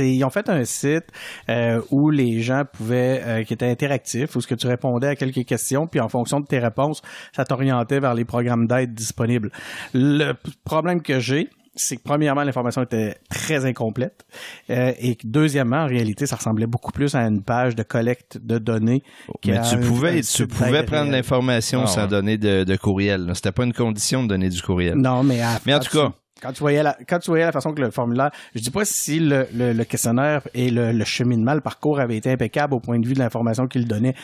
ils ont fait un site euh, où les gens pouvaient euh, qui était interactif où ce que tu répondais à quelques questions puis en fonction de tes réponses ça t'orientait vers les programmes d'aide disponibles le problème que j'ai c'est que premièrement, l'information était très incomplète euh, et que deuxièmement, en réalité, ça ressemblait beaucoup plus à une page de collecte de données. Oh, mais tu pouvais, tu pouvais prendre l'information ah, sans donner de, de courriel. C'était pas une condition de donner du courriel. Non, mais Mais en tout cas, quand tu, voyais la, quand tu voyais la façon que le formulaire, je dis pas si le, questionnaire et le, chemin de mal parcours avait été impeccable au point de vue de l'information qu'il donnait.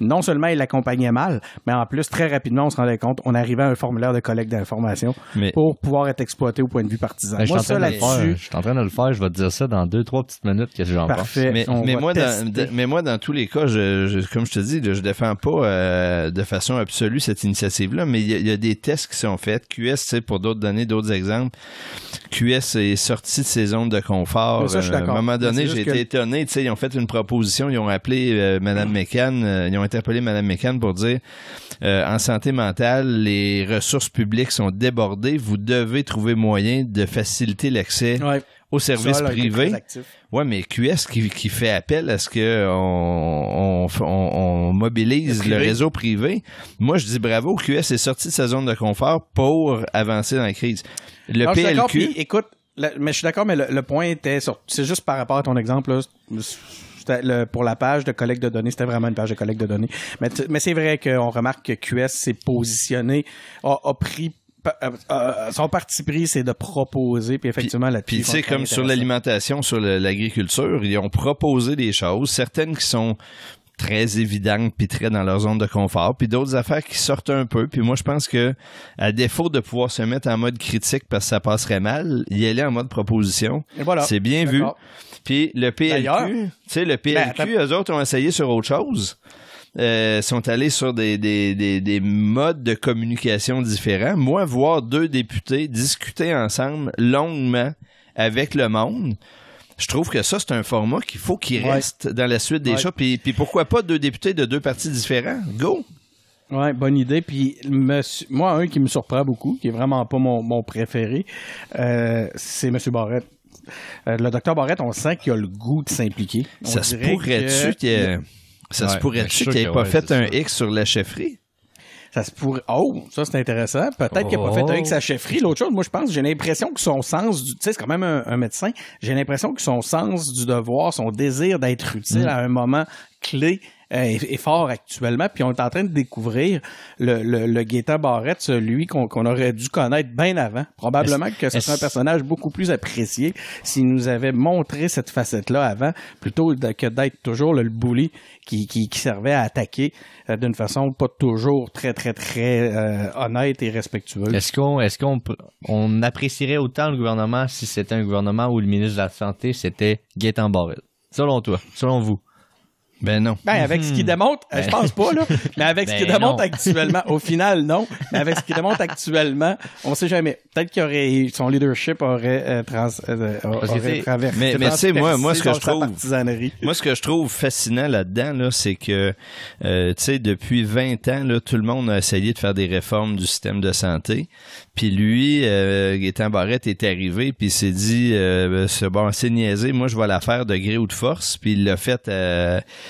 Non seulement il l'accompagnait mal, mais en plus, très rapidement, on se rendait compte, on arrivait à un formulaire de collecte d'informations pour pouvoir être exploité au point de vue partisan. Ben, moi, je ça là Je suis en train de le faire, je vais te dire ça dans deux, trois petites minutes, que j'en Mais, moi, dans, mais moi, dans tous les cas, je, comme je te dis, je défends pas euh, de façon absolue cette initiative-là, mais il y, a des tests qui sont faits. QS, pour d'autres données, d'autres exemples. QS est sorti de ses zones de confort. Euh, à un moment donné, j'ai été étonné. ils ont fait une proposition, ils ont appelé euh, Mme Mécan, euh, ils ont interpellé Madame Mécan pour dire en santé mentale, les ressources publiques sont débordées, vous devez trouver moyen de faciliter l'accès aux services privés. » Oui, mais QS qui, fait appel à ce qu'on mobilise le, le, réseau privé. Moi, je dis bravo, QS est sorti de sa zone de confort pour avancer dans la crise. Le PLQ. écoute, mais je suis d'accord, mais le, point était sur. C'est juste par rapport à ton exemple, pour la page de collecte de données, c'était vraiment une page de collecte de données. Mais, c'est vrai qu'on remarque que QS s'est positionné, a, pris euh, euh, son parti pris, c'est de proposer, puis effectivement, la Puis, tu comme sur l'alimentation, sur l'agriculture, ils ont proposé des choses, certaines qui sont très évidentes puis très dans leur zone de confort, puis d'autres affaires qui sortent un peu. Puis moi, je pense que à défaut de pouvoir se mettre en mode critique parce que ça passerait mal, y aller en mode proposition, voilà. c'est bien vu. Puis le PLQ, tu sais, le PLQ, ben, eux autres ont essayé sur autre chose. Euh, sont allés sur des, des, modes de communication différents. Moi, voir deux députés discuter ensemble longuement avec le monde, je trouve que ça, c'est un format qu'il faut qu'il reste dans la suite des Puis, pourquoi pas deux députés de deux partis différents? Go! Oui, bonne idée. Puis moi, un qui me surprend beaucoup, qui est vraiment pas mon, préféré, euh, c'est M. Barrette. Euh, le docteur Barrett, on sent qu'il a le goût de s'impliquer. Ça se pourrait-tu se pourrait-tu qu'il n'ait ben, pas fait un X sur la chefferie? ça se pourrait. Oh, ça c'est intéressant. Peut-être qu'il n'a pas fait avec sa oh. chefferie. L'autre chose, moi je pense, j'ai l'impression que son sens du. Tu sais, c'est quand même un, médecin. J'ai l'impression que son sens du devoir, son désir d'être utile mm. à un moment clé euh, est, fort actuellement. Puis on est en train de découvrir le, le, le Barrette, celui qu'on aurait dû connaître bien avant. Probablement que ce serait un personnage beaucoup plus apprécié s'il nous avait montré cette facette-là avant, plutôt que d'être toujours le, le bully qui, qui, servait à attaquer euh, d'une façon pas toujours très, très, très euh, honnête et respectueuse. Est-ce qu'on est on apprécierait autant le gouvernement si c'était un gouvernement où le ministre de la Santé, c'était Gaétan Barrett? Selon toi, selon vous. Ben non. Ben avec ce qu'il mhm. démontre, euh, je pense pas là, mais avec ce qu'il ben démontre actuellement, au final non, mais avec ce qu'il démontre actuellement, on sait jamais. Peut-être qu'il aurait son leadership aurait euh, trans euh, traversé. Mais, mais tu sais moi moi ce que je trouve moi ce que je trouve fascinant là-dedans là, c'est que tu sais depuis 20 ans là, tout le monde a essayé de faire des réformes du système de santé, puis lui étant Barrette est arrivé puis il s'est dit c'est ben, bon c'est niaisé, moi je vais la faire de gré ou de force, puis il l'a fait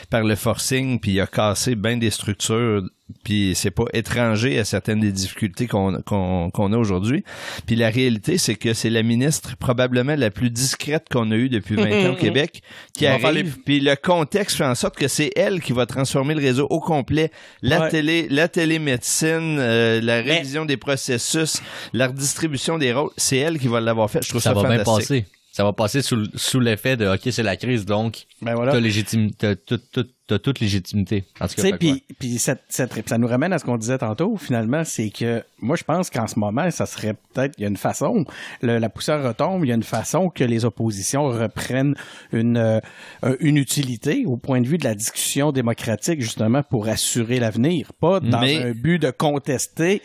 par le forcing, puis il a cassé bien des structures puis c'est pas étranger à certaines des difficultés qu'on a aujourd'hui. Puis la réalité, c'est que c'est la ministre probablement la plus discrète qu'on a eue depuis maintenant ans au mm-hmm. Québec qui arrive. Puis le contexte fait en sorte que c'est elle qui va transformer le réseau au complet. La télé, la télémédecine, euh, la révision des processus, la redistribution des rôles, c'est elle qui va l'avoir fait. Je trouve ça, ça va passer sous, l'effet de OK, c'est la crise, donc ben t'as toute légitimité. Puis ça nous ramène à ce qu'on disait tantôt, finalement, c'est que moi, je pense qu'en ce moment, ça serait peut-être, il y a une façon, la poussière retombe, il y a une façon que les oppositions reprennent une, euh, une utilité au point de vue de la discussion démocratique, justement, pour assurer l'avenir, pas dans un but de contester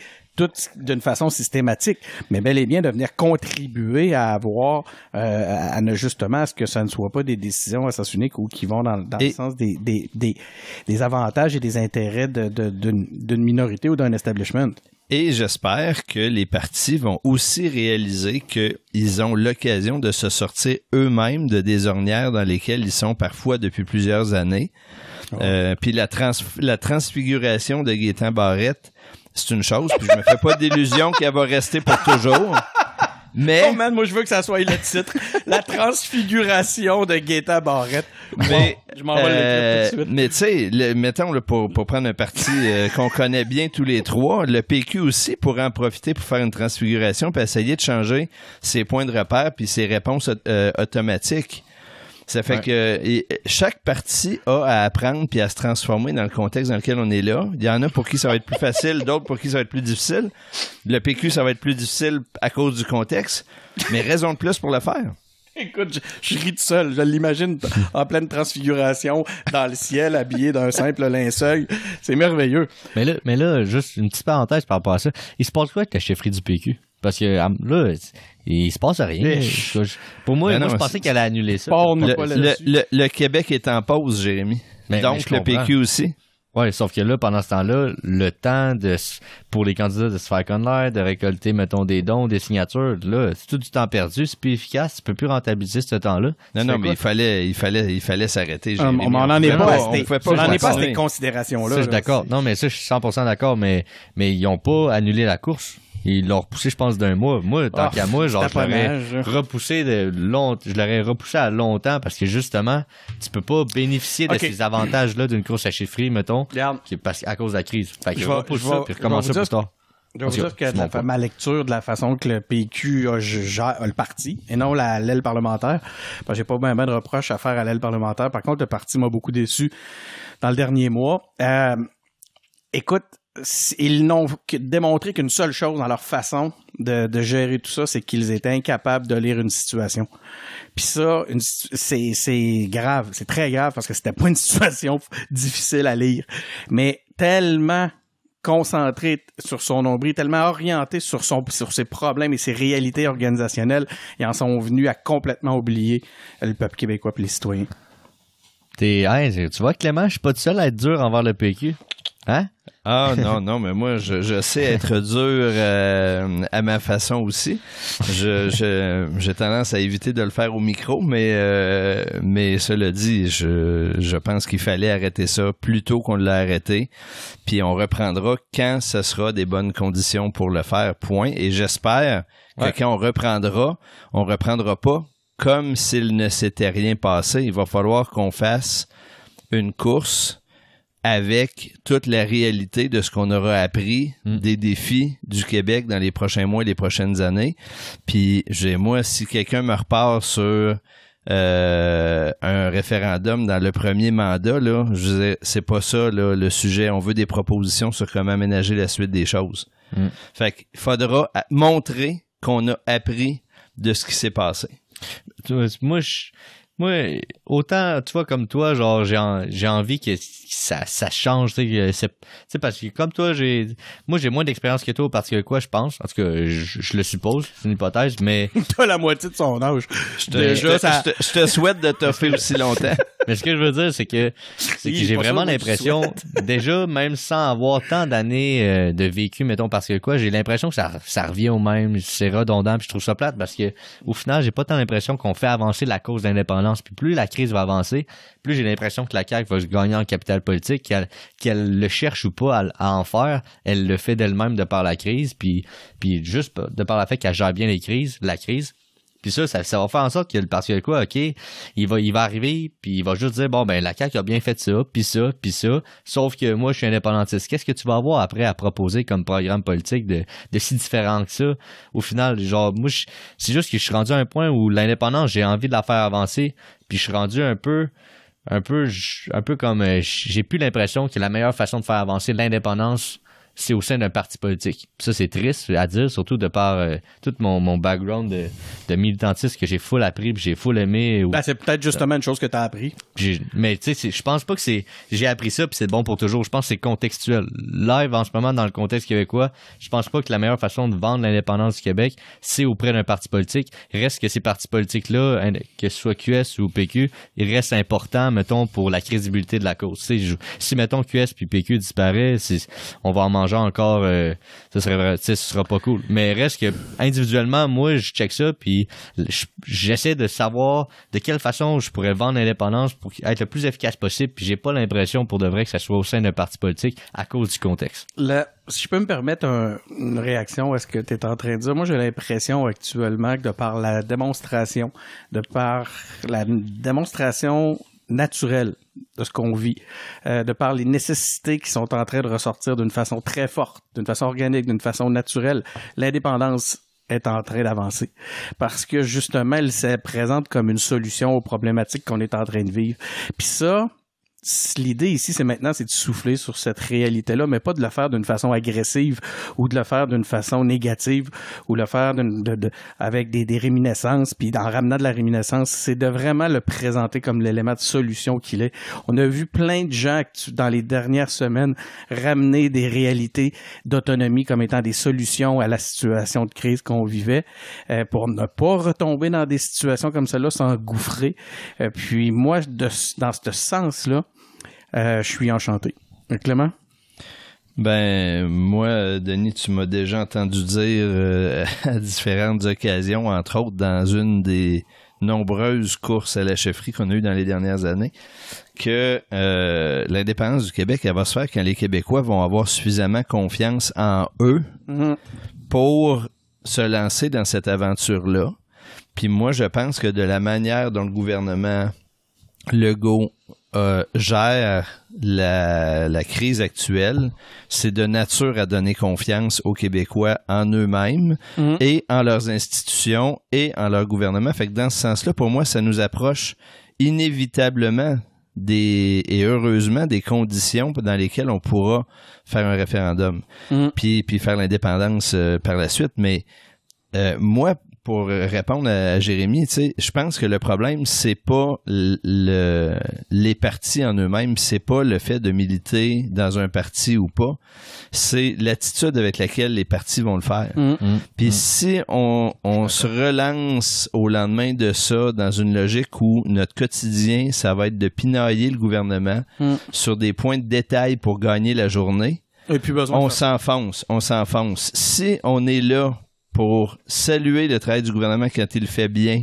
d'une façon systématique, mais bel et bien de venir contribuer à avoir, euh, à ne justement, à ce que ça ne soit pas des décisions assassiniques ou qui vont dans, le sens des, des, avantages et des intérêts d'une minorité ou d'un establishment. Et j'espère que les partis vont aussi réaliser qu'ils ont l'occasion de se sortir eux-mêmes de des ornières dans lesquelles ils sont parfois depuis plusieurs années. Oh. Euh, puis la, la transfiguration de Guétin Barrette, c'est une chose, puis je me fais pas d'illusion qu'elle va rester pour toujours. Mais oh man, moi je veux que ça soit le titre, la transfiguration de Gaëtan Barrette. Mais je m'en vais le tout de euh, suite. Mais tu sais, mettons pour, prendre un parti euh, qu'on connaît bien tous les trois, le PQ aussi pourrait en profiter pour faire une transfiguration puis essayer de changer ses points de repère puis ses réponses euh, automatiques. Ça fait que chaque partie a à apprendre puis à se transformer dans le contexte dans lequel on est là. Il y en a pour qui ça va être plus facile, d'autres pour qui ça va être plus difficile. Le PQ, ça va être plus difficile à cause du contexte, mais raison de plus pour le faire. Écoute, je, ris tout seul. Je l'imagine en pleine transfiguration, dans le ciel, habillé d'un simple linceul. C'est merveilleux. Mais là, mais là, juste une petite parenthèse par rapport à ça. Il se passe quoi avec la chefferie du PQ? Parce que là, il se passe rien. pour moi, ben je pensais qu'elle allait annuler ça. Le, Québec est en pause, Jérémy. Ben, Donc, le PQ aussi. Oui, sauf que là, pendant ce temps-là, le temps de, pour les candidats de se faire connaître, de récolter, mettons, des dons, des signatures, là, c'est tout du temps perdu, c'est plus efficace, tu peux plus rentabiliser ce temps-là. Non, non, mais il fallait, il fallait, il fallait s'arrêter. Ah, on n'en est pas, à ces considérations-là. je suis d'accord. Non, mais ça, je suis 100% d'accord, mais, mais ils n'ont pas annulé la course. Il l'ont repoussé, je pense, d'un mois. Moi, tant ah, qu'à moi, genre, je l'aurais hein. repoussé de long... je l'aurais repoussé à longtemps parce que justement, tu peux pas bénéficier de ces avantages-là d'une course à chiffrer, mettons, parce... à cause de la crise. Fait que je repousse ça, puis recommencer ça plus tard. Je dire que ma lecture de la façon que le PQ a, le parti et non l'aile parlementaire. j'ai pas vraiment de reproches à faire à l'aile parlementaire. Par contre, le parti m'a beaucoup déçu dans le dernier mois. Euh, écoute, ils n'ont démontré qu'une seule chose dans leur façon de, gérer tout ça, c'est qu'ils étaient incapables de lire une situation. Puis ça, c'est grave, c'est très grave parce que c'était pas une situation difficile à lire, mais tellement concentré sur son nombril, tellement orienté sur son sur ses problèmes et ses réalités organisationnelles, ils en sont venus à complètement oublier le peuple québécois et les citoyens. tu vois, Clément, je suis pas tout seul à être dur envers le PQ. Hein? Ah non, non, mais moi, je, je sais être dur euh, à ma façon aussi. Je, j'ai tendance à éviter de le faire au micro, mais, euh, mais cela dit, je, je pense qu'il fallait arrêter ça plus tôt qu'on l'a arrêté. Puis on reprendra quand ce sera des bonnes conditions pour le faire, point. Et j'espère que quand on reprendra, on reprendra pas comme s'il ne s'était rien passé. Il va falloir qu'on fasse une course avec toute la réalité de ce qu'on aura appris mm. des défis du Québec dans les prochains mois et les prochaines années. Puis j'ai moi, si quelqu'un me repart sur euh, un référendum dans le premier mandat, là, je c'est pas ça le sujet. On veut des propositions sur comment aménager la suite des choses. Mm. Fait qu'il faudra euh, montrer qu'on a appris de ce qui s'est passé. Moi, je moi, autant, tu vois, comme toi, genre, j'ai, j'ai envie que ça, ça change, tu sais, parce que comme toi, j'ai, moi, j'ai moins d'expérience que toi parce que quoi, je pense, en tout cas, je le suppose, c'est une hypothèse, mais. T'as la moitié de son âge. Je te, Déjà, je, te, souhaite de aussi longtemps. mais ce que je veux dire, c'est que, c'est que j'ai vraiment l'impression, déjà, même sans avoir tant d'années euh, de vécu, mettons, parce que quoi, j'ai l'impression que ça, ça revient au même, c'est redondant, puis je trouve ça plate parce que, au final, j'ai pas tant l'impression qu'on fait avancer la cause d'indépendance plus la crise va avancer, plus j'ai l'impression que la CAQ va se gagner en capital politique, qu'elle le cherche ou pas à, en faire, elle le fait d'elle-même de par la crise. Puis, puis juste de par le fait qu'elle gère bien les crises, la crise, puis ça, ça, va faire en sorte que le Parti quoi, OK, il va, il va arriver, puis il va juste dire, bon, ben la CAQ a bien fait ça, puis ça, puis ça, sauf que moi, je suis indépendantiste. Qu'est-ce que tu vas avoir après à proposer comme programme politique de, de si différent que ça? Au final, genre, moi, c'est juste que je suis rendu à un point où l'indépendance, j'ai envie de la faire avancer, puis je suis rendu un peu un peu un peu comme euh, j'ai plus l'impression que la meilleure façon de faire avancer l'indépendance c'est au sein d'un parti politique. Ça, c'est triste à dire, surtout de par euh, tout mon, mon, background de, de militantiste que j'ai full appris puis j'ai full aimé. Ben, c'est peut-être justement une chose que tu as appris. Mais tu sais, je pense pas que c'est j'ai appris ça puis c'est bon pour toujours. Je pense que c'est contextuel. Live en ce moment, dans le contexte québécois, je pense pas que la meilleure façon de vendre l'indépendance du Québec, c'est auprès d'un parti politique. Reste que ces partis politiques-là, hein, que ce soit QS ou PQ, ils restent importants, mettons, pour la crédibilité de la cause. si, mettons, QS puis PQ disparaît, on va en manger encore, euh, ce ça serait ce sera pas cool. Mais reste que individuellement, moi, je check ça, puis j'essaie de savoir de quelle façon je pourrais vendre l'indépendance pour être le plus efficace possible. Puis j'ai pas l'impression pour de vrai que ça soit au sein d'un parti politique à cause du contexte. Là, si je peux me permettre une réaction à ce que tu es en train de dire, moi j'ai l'impression actuellement que de par la démonstration, de par la démonstration naturel de ce qu'on vit, euh, de par les nécessités qui sont en train de ressortir d'une façon très forte, d'une façon organique, d'une façon naturelle, l'indépendance est en train d'avancer. Parce que justement, elle se présente comme une solution aux problématiques qu'on est en train de vivre. Puis ça, l'idée ici, c'est maintenant, c'est de souffler sur cette réalité-là, mais pas de la faire d'une façon agressive ou de la faire d'une façon négative ou la faire de, avec des, des, réminiscences, puis en ramenant de la réminiscence, c'est de vraiment le présenter comme l'élément de solution qu'il est. On a vu plein de gens dans les dernières semaines ramener des réalités d'autonomie comme étant des solutions à la situation de crise qu'on vivait euh, pour ne pas retomber dans des situations comme celle-là, s'engouffrer. Euh, puis moi, de, dans ce sens-là, euh, je suis enchanté. Euh, Clément? Ben, moi, Denis, tu m'as déjà entendu dire euh, à différentes occasions, entre autres dans une des nombreuses courses à la chefferie qu'on a eues dans les dernières années, que l'indépendance du Québec, elle va se faire quand les Québécois vont avoir suffisamment confiance en eux mhm. pour se lancer dans cette aventure-là. Puis moi, je pense que de la manière dont le gouvernement Legault gère la, crise actuelle, c'est de nature à donner confiance aux Québécois en eux-mêmes mhm. et en leurs institutions et en leur gouvernement. Fait que dans ce sens-là, pour moi, ça nous approche inévitablement des et heureusement des conditions dans lesquelles on pourra faire un référendum mhm. puis, puis faire l'indépendance euh, par la suite. Mais euh, moi, pour répondre à Jérémy, tu sais, je pense que le problème, c'est pas le, les partis en eux-mêmes, c'est pas le fait de militer dans un parti ou pas, c'est l'attitude avec laquelle les partis vont le faire. Mm. Mm. Puis mm. si on, se relance au lendemain de ça dans une logique où notre quotidien, ça va être de pinailler le gouvernement sur des points de détail pour gagner la journée, on s'enfonce, on s'enfonce. Si on est là pour saluer le travail du gouvernement quand il fait bien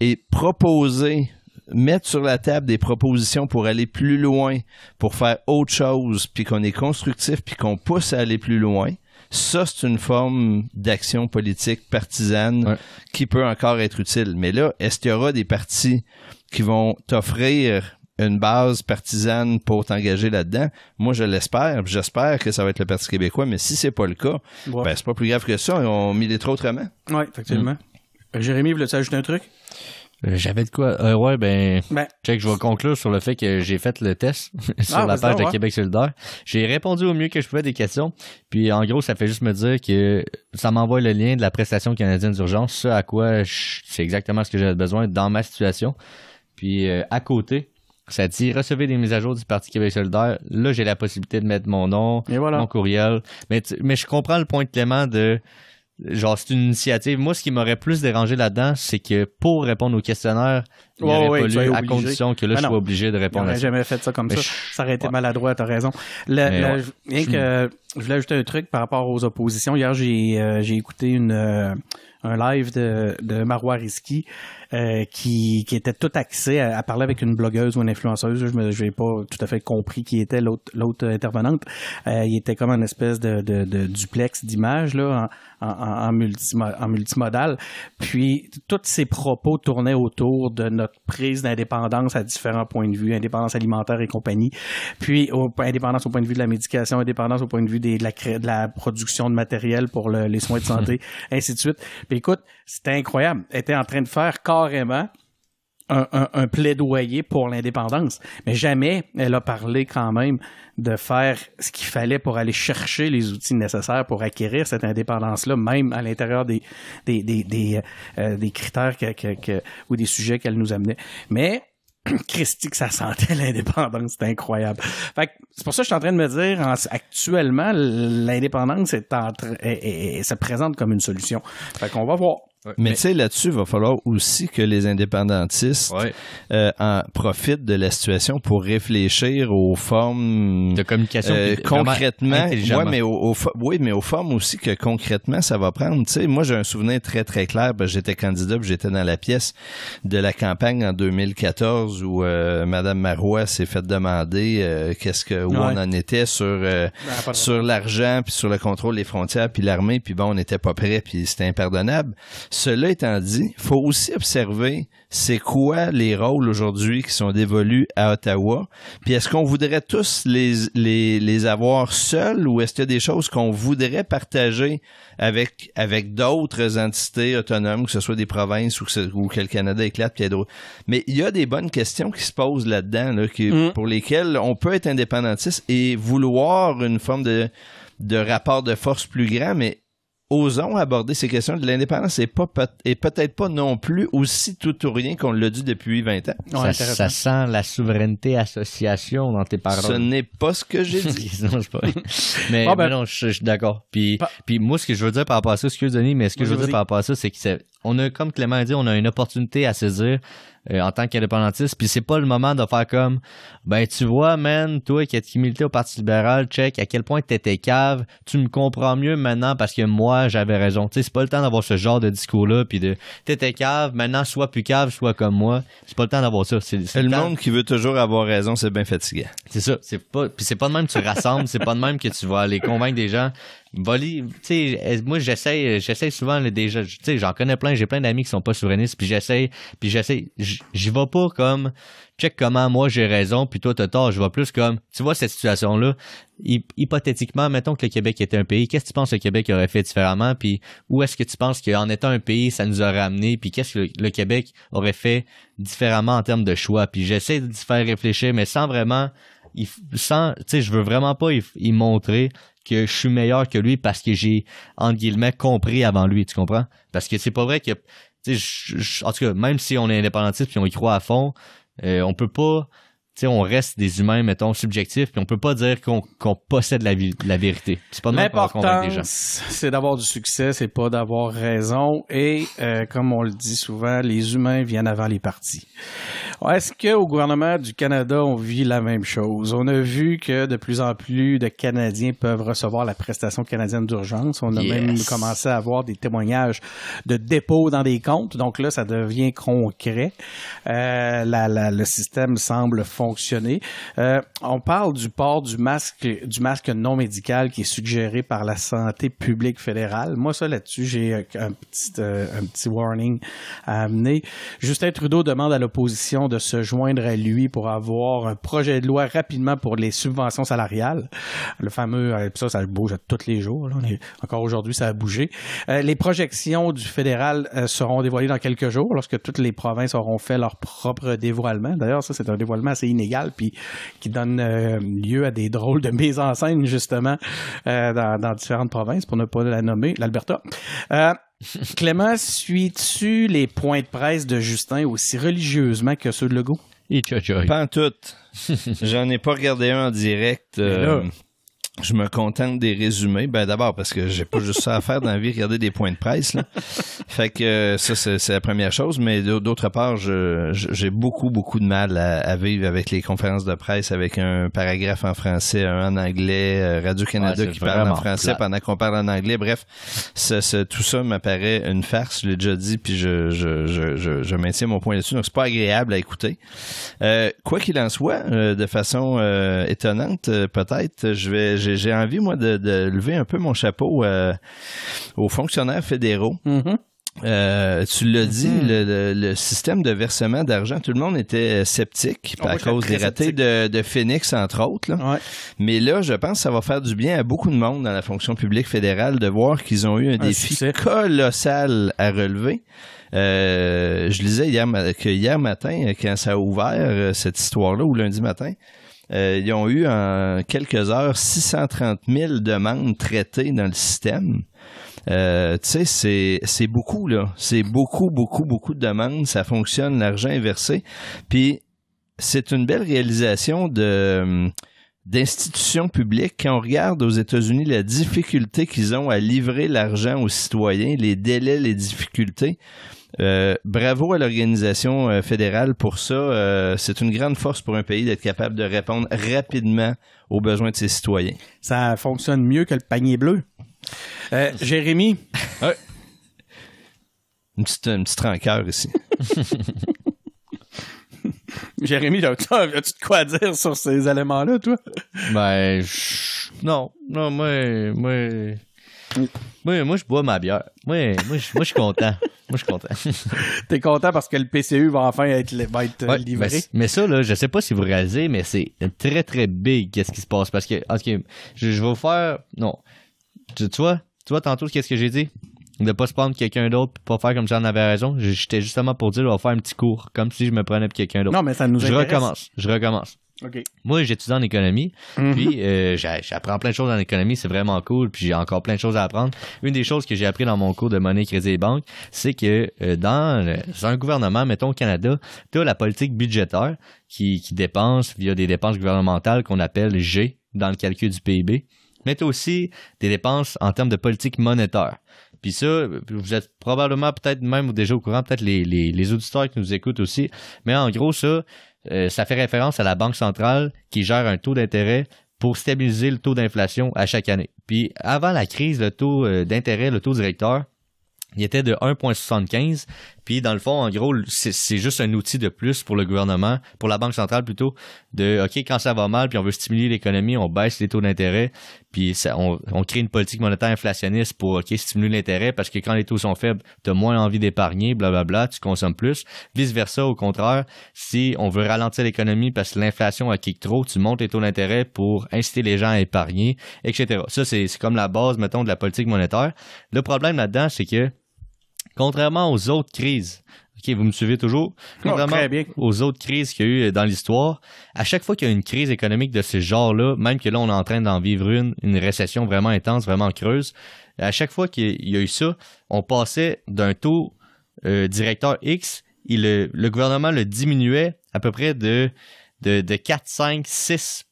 et proposer mettre sur la table des propositions pour aller plus loin, pour faire autre chose, puis qu'on est constructif, puis qu'on pousse à aller plus loin. Ça, c'est une forme d'action politique partisane qui peut encore être utile. Mais là, est-ce qu'il y aura des partis qui vont t'offrir une base partisane pour t'engager là-dedans. Moi, je l'espère. J'espère que ça va être le Parti québécois, mais si c'est pas le cas, ben, c'est pas plus grave que ça. On militera autrement. Oui, effectivement. Mm. Jérémy, voulais-tu ajouter un truc? Euh, j'avais de quoi. Euh, ouais, ben, ben. je vais conclure sur le fait que j'ai fait le test sur ah, la page de Québec solidaire. J'ai répondu au mieux que je pouvais des questions. Puis, en gros, ça fait juste me dire que ça m'envoie le lien de la prestation canadienne d'urgence, ce à quoi c'est exactement ce que j'avais besoin dans ma situation. Puis, euh, à côté, ça dit recevez des mises à jour du Parti Québec solidaire. Là, j'ai la possibilité de mettre mon nom, mon courriel. Mais, mais je comprends le point de Clément de genre c'est une initiative. Moi, ce qui m'aurait plus dérangé là-dedans, c'est que pour répondre aux questionnaire, il pas lieu à condition que là, ah je sois obligé de répondre. J'aurais jamais fait ça comme ça. Ça aurait été maladroit, t'as raison. Le, je... que je voulais ajouter un truc par rapport aux oppositions. Hier, j'ai euh, écouté une, euh, un live de, de Marois Risky euh, qui, qui était tout axé à, parler avec une blogueuse ou une influenceuse. Je vais pas tout à fait compris qui était l'autre intervenante. Euh, il était comme un espèce de, de, de duplex d'image là, en, en, en, en multimodal. Puis tous ses propos tournaient autour de notre prise d'indépendance à différents points de vue, indépendance alimentaire et compagnie. Puis au, indépendance au point de vue de la médication, indépendance au point de vue des, de, la, de la production de matériel pour les soins de santé, ainsi de suite. Puis écoute, c'était incroyable. était en train de faire carrément un, plaidoyer pour l'indépendance. Mais jamais elle a parlé quand même de faire ce qu'il fallait pour aller chercher les outils nécessaires pour acquérir cette indépendance-là, même à l'intérieur des, des, euh, critères ou des sujets qu'elle nous amenait. Mais Christy, que ça sentait l'indépendance, c'est incroyable. c'est pour ça que je suis en train de me dire, actuellement, l'indépendance se présente comme une solution. On va voir mais, tu sais, là-dessus, il va falloir aussi que les indépendantistes euh, en profitent de la situation pour réfléchir aux formes de communication euh, concrètement. mais au, oui, mais aux formes aussi que concrètement ça va prendre. Tu moi j'ai un souvenir très très clair. J'étais candidat, j'étais dans la pièce de la campagne en 2014 où euh, Madame Marois s'est fait demander euh, qu'est-ce que où on en était sur ben, sur l'argent puis sur le contrôle des frontières puis l'armée puis bon on n'était pas prêt puis c'était impardonnable cela étant dit, faut aussi observer c'est quoi les rôles aujourd'hui qui sont dévolus à Ottawa. Puis est-ce qu'on voudrait tous les, les, les avoir seuls ou est-ce qu'il y a des choses qu'on voudrait partager avec, avec d'autres entités autonomes, que ce soit des provinces ou que, le Canada éclate, puis d'autres. Mais il y a des bonnes questions qui se posent là-dedans, mm. pour lesquelles on peut être indépendantiste et vouloir une forme de, de rapport de force plus grand, mais osons aborder ces questions de l'indépendance et, pas, et peut-être pas non plus aussi tout ou rien qu'on l'a dit depuis 20 ans. Ça, sent la souveraineté association dans tes paroles. Ce n'est pas ce que j'ai dit. pas... Ben, mais, non, je, suis d'accord. Puis, puis moi, ce que je veux dire par rapport à ça, excuse Denis, mais ce que je veux dire par rapport à ça, c'est qu'on a, comme Clément a dit, on a une opportunité à saisir euh, en tant qu'indépendantiste. Puis c'est pas le moment de faire comme Ben tu vois, man, toi qui es milité au Parti libéral, check à quel point t'étais cave, tu me comprends mieux maintenant parce que moi j'avais raison. Tu sais, c'est pas le temps d'avoir ce genre de discours-là, puis de t'étais cave, maintenant sois plus cave, sois comme moi. C'est pas le temps d'avoir ça. C'est, le, monde qui veut toujours avoir raison, c'est bien fatigué C'est ça. C'est pas. Puis c'est pas de même que tu rassembles, c'est pas de même que tu vas aller convaincre des gens voler, tu moi j'essaie, j'essaie souvent là, déjà, tu sais, j'en connais plein, j'ai plein d'amis qui sont pas souverainistes, puis j'essaie, puis j'essaie, j'y vais pas comme check comment moi j'ai raison, puis toi t'as tort, je vais plus comme, tu vois cette situation là, hypothétiquement, mettons que le Québec était un pays, qu'est-ce que tu penses que le Québec aurait fait différemment, puis où est-ce que tu penses qu'en étant un pays ça nous aurait amené, puis qu'est-ce que le, Québec aurait fait différemment en termes de choix, puis j'essaie de faire réfléchir, mais sans vraiment sans, tu sais, je veux vraiment pas y montrer que je suis meilleur que lui parce que j'ai, entre guillemets, compris avant lui, tu comprends? Parce que c'est pas vrai que, tu sais, en tout cas, même si on est indépendantiste puis on y croit à fond, euh, on peut pas on reste des humains, mettons, subjectifs, puis on peut pas dire qu'on possède la, la vérité. C'est pas de des gens. C'est d'avoir du succès, c'est pas d'avoir raison. Et euh, comme on le dit souvent, les humains viennent avant les partis. Est-ce qu'au gouvernement du Canada, on vit la même chose? On a vu que de plus en plus de Canadiens peuvent recevoir la prestation canadienne d'urgence. On a même commencé à avoir des témoignages de dépôts dans des comptes. Donc là, ça devient concret. Euh, la, le système semble fond. Euh, on parle du port du masque, du masque non médical qui est suggéré par la santé publique fédérale. Moi, ça là-dessus, j'ai euh, un petit, euh, un petit warning à amener. Justin Trudeau demande à l'opposition de se joindre à lui pour avoir un projet de loi rapidement pour les subventions salariales. Le fameux, ça, ça bouge à tous les jours. Là. encore aujourd'hui, ça a bougé. les projections du fédéral seront dévoilées dans quelques jours lorsque toutes les provinces auront fait leur propre dévoilement. D'ailleurs, ça, c'est un dévoilement assez puis qui donne euh, lieu à des drôles de mise en scène, justement, euh, dans, différentes provinces, pour ne pas la nommer, l'Alberta. Euh, Clément, suis-tu les points de presse de Justin aussi religieusement que ceux de Legault? Et Pas en tout. J'en ai pas regardé un en direct je me contente des résumés. Ben d'abord parce que j'ai pas juste ça à faire dans la vie, regarder des points de presse. Fait que euh, ça, c'est la première chose. Mais d'autre part, j'ai beaucoup, beaucoup de mal à, vivre avec les conférences de presse, avec un paragraphe en français, un en anglais, euh, Radio-Canada qui parle en français pendant qu'on parle en anglais. Bref, ce tout ça m'apparaît une farce, je l'ai déjà dit, puis je, je, je, je, maintiens mon point là-dessus. Donc c'est pas agréable à écouter. Euh, quoi qu'il en soit, de façon étonnante, peut-être, je vais j'ai envie, moi, de, lever un peu mon chapeau euh, aux fonctionnaires fédéraux. Mm-hmm. Euh, tu l'as dit, mm-hmm. le, système de versement d'argent, tout le monde était sceptique ah, à cause des ratés de, Phoenix, entre autres. Mais là, je pense que ça va faire du bien à beaucoup de monde dans la fonction publique fédérale de voir qu'ils ont eu un, défi colossal à relever. Euh, je lisais hier, que hier matin, quand ça a ouvert, cette histoire-là, ou lundi matin, euh, ils ont eu en quelques heures 630 000 demandes traitées dans le système. Euh, tu sais, c'est beaucoup, là. C'est beaucoup, beaucoup, beaucoup de demandes. Ça fonctionne, l'argent est versé. Puis, c'est une belle réalisation de d'institutions publiques, quand on regarde aux États-Unis la difficulté qu'ils ont à livrer l'argent aux citoyens, les délais, les difficultés, euh, bravo à l'organisation euh, fédérale pour ça. Euh, c'est une grande force pour un pays d'être capable de répondre rapidement aux besoins de ses citoyens. Ça fonctionne mieux que le panier bleu. Jérémy. une petite, une rancœur ici. Jérémy, as-tu de quoi dire sur ces éléments-là, toi? Ben, non. Non, moi, moi... Mm. Moi, moi je bois ma bière. Moi, moi, je suis content. Moi, je suis content. T'es content parce que le PCU va enfin être, euh, livré. Mais, ça, là, je sais pas si vous réalisez, mais c'est très, très big qu'est-ce qui se passe. Parce que, je, vais vous faire. Non. Tu, vois, tu tantôt, qu'est-ce que j'ai dit? De pas se prendre quelqu'un d'autre pour pas faire comme j'en avais raison. J'étais justement pour dire, on va faire un petit cours, comme si je me prenais pour quelqu'un d'autre. Non, mais ça nous Je recommence. Je recommence. Moi, j'étudie en économie, mhm. puis euh, j'apprends plein de choses en économie, c'est vraiment cool, puis j'ai encore plein de choses à apprendre. Une des choses que j'ai appris dans mon cours de monnaie, crédit et banque, c'est que euh, dans, un gouvernement, mettons au Canada, tu as la politique budgétaire qui, dépense via des dépenses gouvernementales qu'on appelle G dans le calcul du PIB, mais tu as aussi des dépenses en termes de politique monétaire. Puis ça, vous êtes probablement peut-être même déjà au courant, peut-être les, les, les auditeurs qui nous écoutent aussi, mais en gros, ça, euh, ça fait référence à la Banque centrale qui gère un taux d'intérêt pour stabiliser le taux d'inflation à chaque année. Puis avant la crise, le taux euh, d'intérêt, le taux directeur, il était de 1,75. Puis dans le fond, en gros, c'est juste un outil de plus pour le gouvernement, pour la Banque centrale plutôt, de OK, quand ça va mal, puis on veut stimuler l'économie, on baisse les taux d'intérêt, puis on, on, crée une politique monétaire inflationniste pour OK, stimuler l'intérêt, parce que quand les taux sont faibles, tu as moins envie d'épargner, blablabla, tu consommes plus. Vice-versa, au contraire, si on veut ralentir l'économie parce que l'inflation a kick trop, tu montes les taux d'intérêt pour inciter les gens à épargner, etc. Ça, c'est comme la base, mettons, de la politique monétaire. Le problème là-dedans, c'est que Contrairement aux autres crises, OK, vous me suivez toujours? Oh, Contrairement aux autres crises qu'il y a eu euh, dans l'histoire, à chaque fois qu'il y a une crise économique de ce genre-là, même que là, on est en train d'en vivre une, une récession vraiment intense, vraiment creuse, à chaque fois qu'il y a eu ça, on passait d'un taux euh, directeur X, et euh, le gouvernement le diminuait à peu près de de, de 4, 5, 6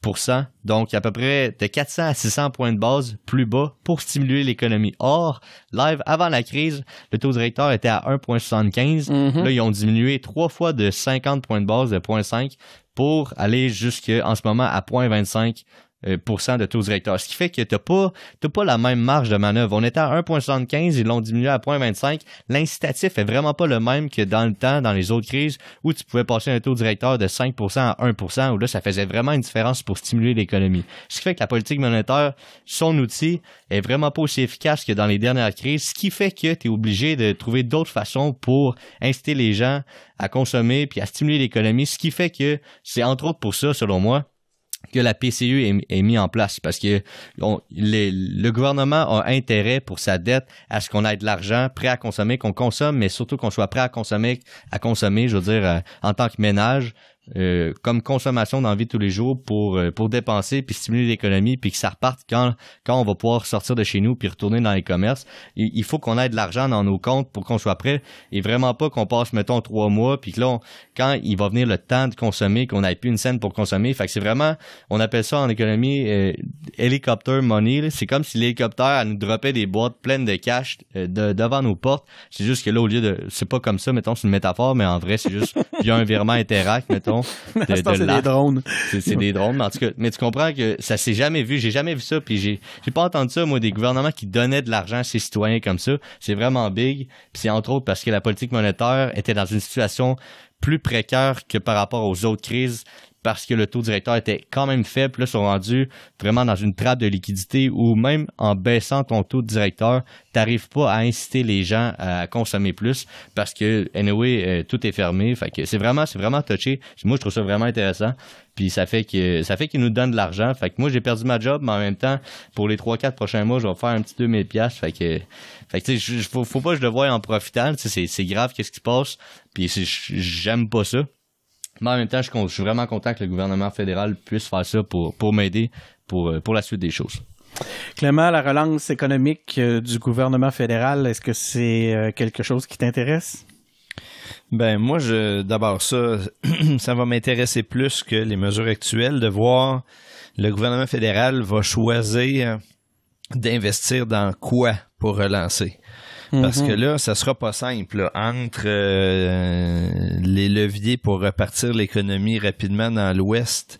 donc à peu près de 400 à 600 points de base plus bas pour stimuler l'économie. Or, live avant la crise, le taux directeur était à 1,75. Mm-hmm. Là, ils ont diminué trois fois de 50 points de base de 0,5 pour aller jusqu'en ce moment à 0,25 euh, de taux directeur. Ce qui fait que tu n'as pas, pas la même marge de manœuvre. On était à 1,75, ils l'ont diminué à 0,25. L'incitatif est vraiment pas le même que dans le temps, dans les autres crises, où tu pouvais passer un taux directeur de 5 à 1 où là, ça faisait vraiment une différence pour stimuler l'économie. Ce qui fait que la politique monétaire, son outil, est vraiment pas aussi efficace que dans les dernières crises, ce qui fait que tu es obligé de trouver d'autres façons pour inciter les gens à consommer puis à stimuler l'économie, ce qui fait que c'est entre autres pour ça, selon moi, que la PCU est, mise en place parce que le gouvernement a intérêt pour sa dette à ce qu'on ait de l'argent prêt à consommer, qu'on consomme, mais surtout qu'on soit prêt à consommer, à consommer, je veux dire, euh, en tant que ménage, euh, comme consommation dans vie tous les jours pour, euh, pour dépenser, puis stimuler l'économie, puis que ça reparte quand, quand on va pouvoir sortir de chez nous, puis retourner dans les commerces. Il, faut qu'on ait de l'argent dans nos comptes pour qu'on soit prêt, et vraiment pas qu'on passe, mettons, trois mois, puis que là, quand il va venir le temps de consommer, qu'on n'ait plus une scène pour consommer. Fait que c'est vraiment, on appelle ça en économie euh, money. C'est comme si l'hélicoptère nous dropait des boîtes pleines de cash euh, devant nos portes. C'est juste que là, au lieu de... C'est pas comme ça, mettons, c'est une métaphore, mais en vrai, c'est juste, il y a un virement Interact, mettons, c'est des drones. C'est des drones, mais en tout cas, mais tu comprends que ça s'est jamais vu. J'ai jamais vu ça, puis j'ai pas entendu ça, moi, des gouvernements qui donnaient de l'argent à ces citoyens comme ça. C'est vraiment big. c'est entre autres parce que la politique monétaire était dans une situation plus précaire que par rapport aux autres crises parce que le taux directeur était quand même faible. Là, ils sont rendus vraiment dans une trappe de liquidité où même en baissant ton taux directeur, tu n'arrives pas à inciter les gens à consommer plus parce que, anyway, euh, tout est fermé. Fait que c'est vraiment, c'est vraiment touché. Moi, je trouve ça vraiment intéressant. Puis ça fait que ça fait qu'ils nous donnent de l'argent. Fait que moi j'ai perdu ma job, mais en même temps, pour les 3-4 prochains mois, je vais faire un petit 2000 pièces. Fait que fait que tu sais, faut, pas que je le voie en profitant. C'est grave qu'est-ce qui se passe. Puis j'aime pas ça. Mais en même temps, je, suis vraiment content que le gouvernement fédéral puisse faire ça pour, m'aider pour, euh, pour la suite des choses. Clément, la relance économique euh, du gouvernement fédéral, est-ce que c'est euh, quelque chose qui t'intéresse? Ben moi, je d'abord ça, ça va m'intéresser plus que les mesures actuelles de voir le gouvernement fédéral va choisir d'investir dans quoi pour relancer. Parce mhm. que là, ça sera pas simple. Entre euh, les leviers pour repartir l'économie rapidement dans l'Ouest,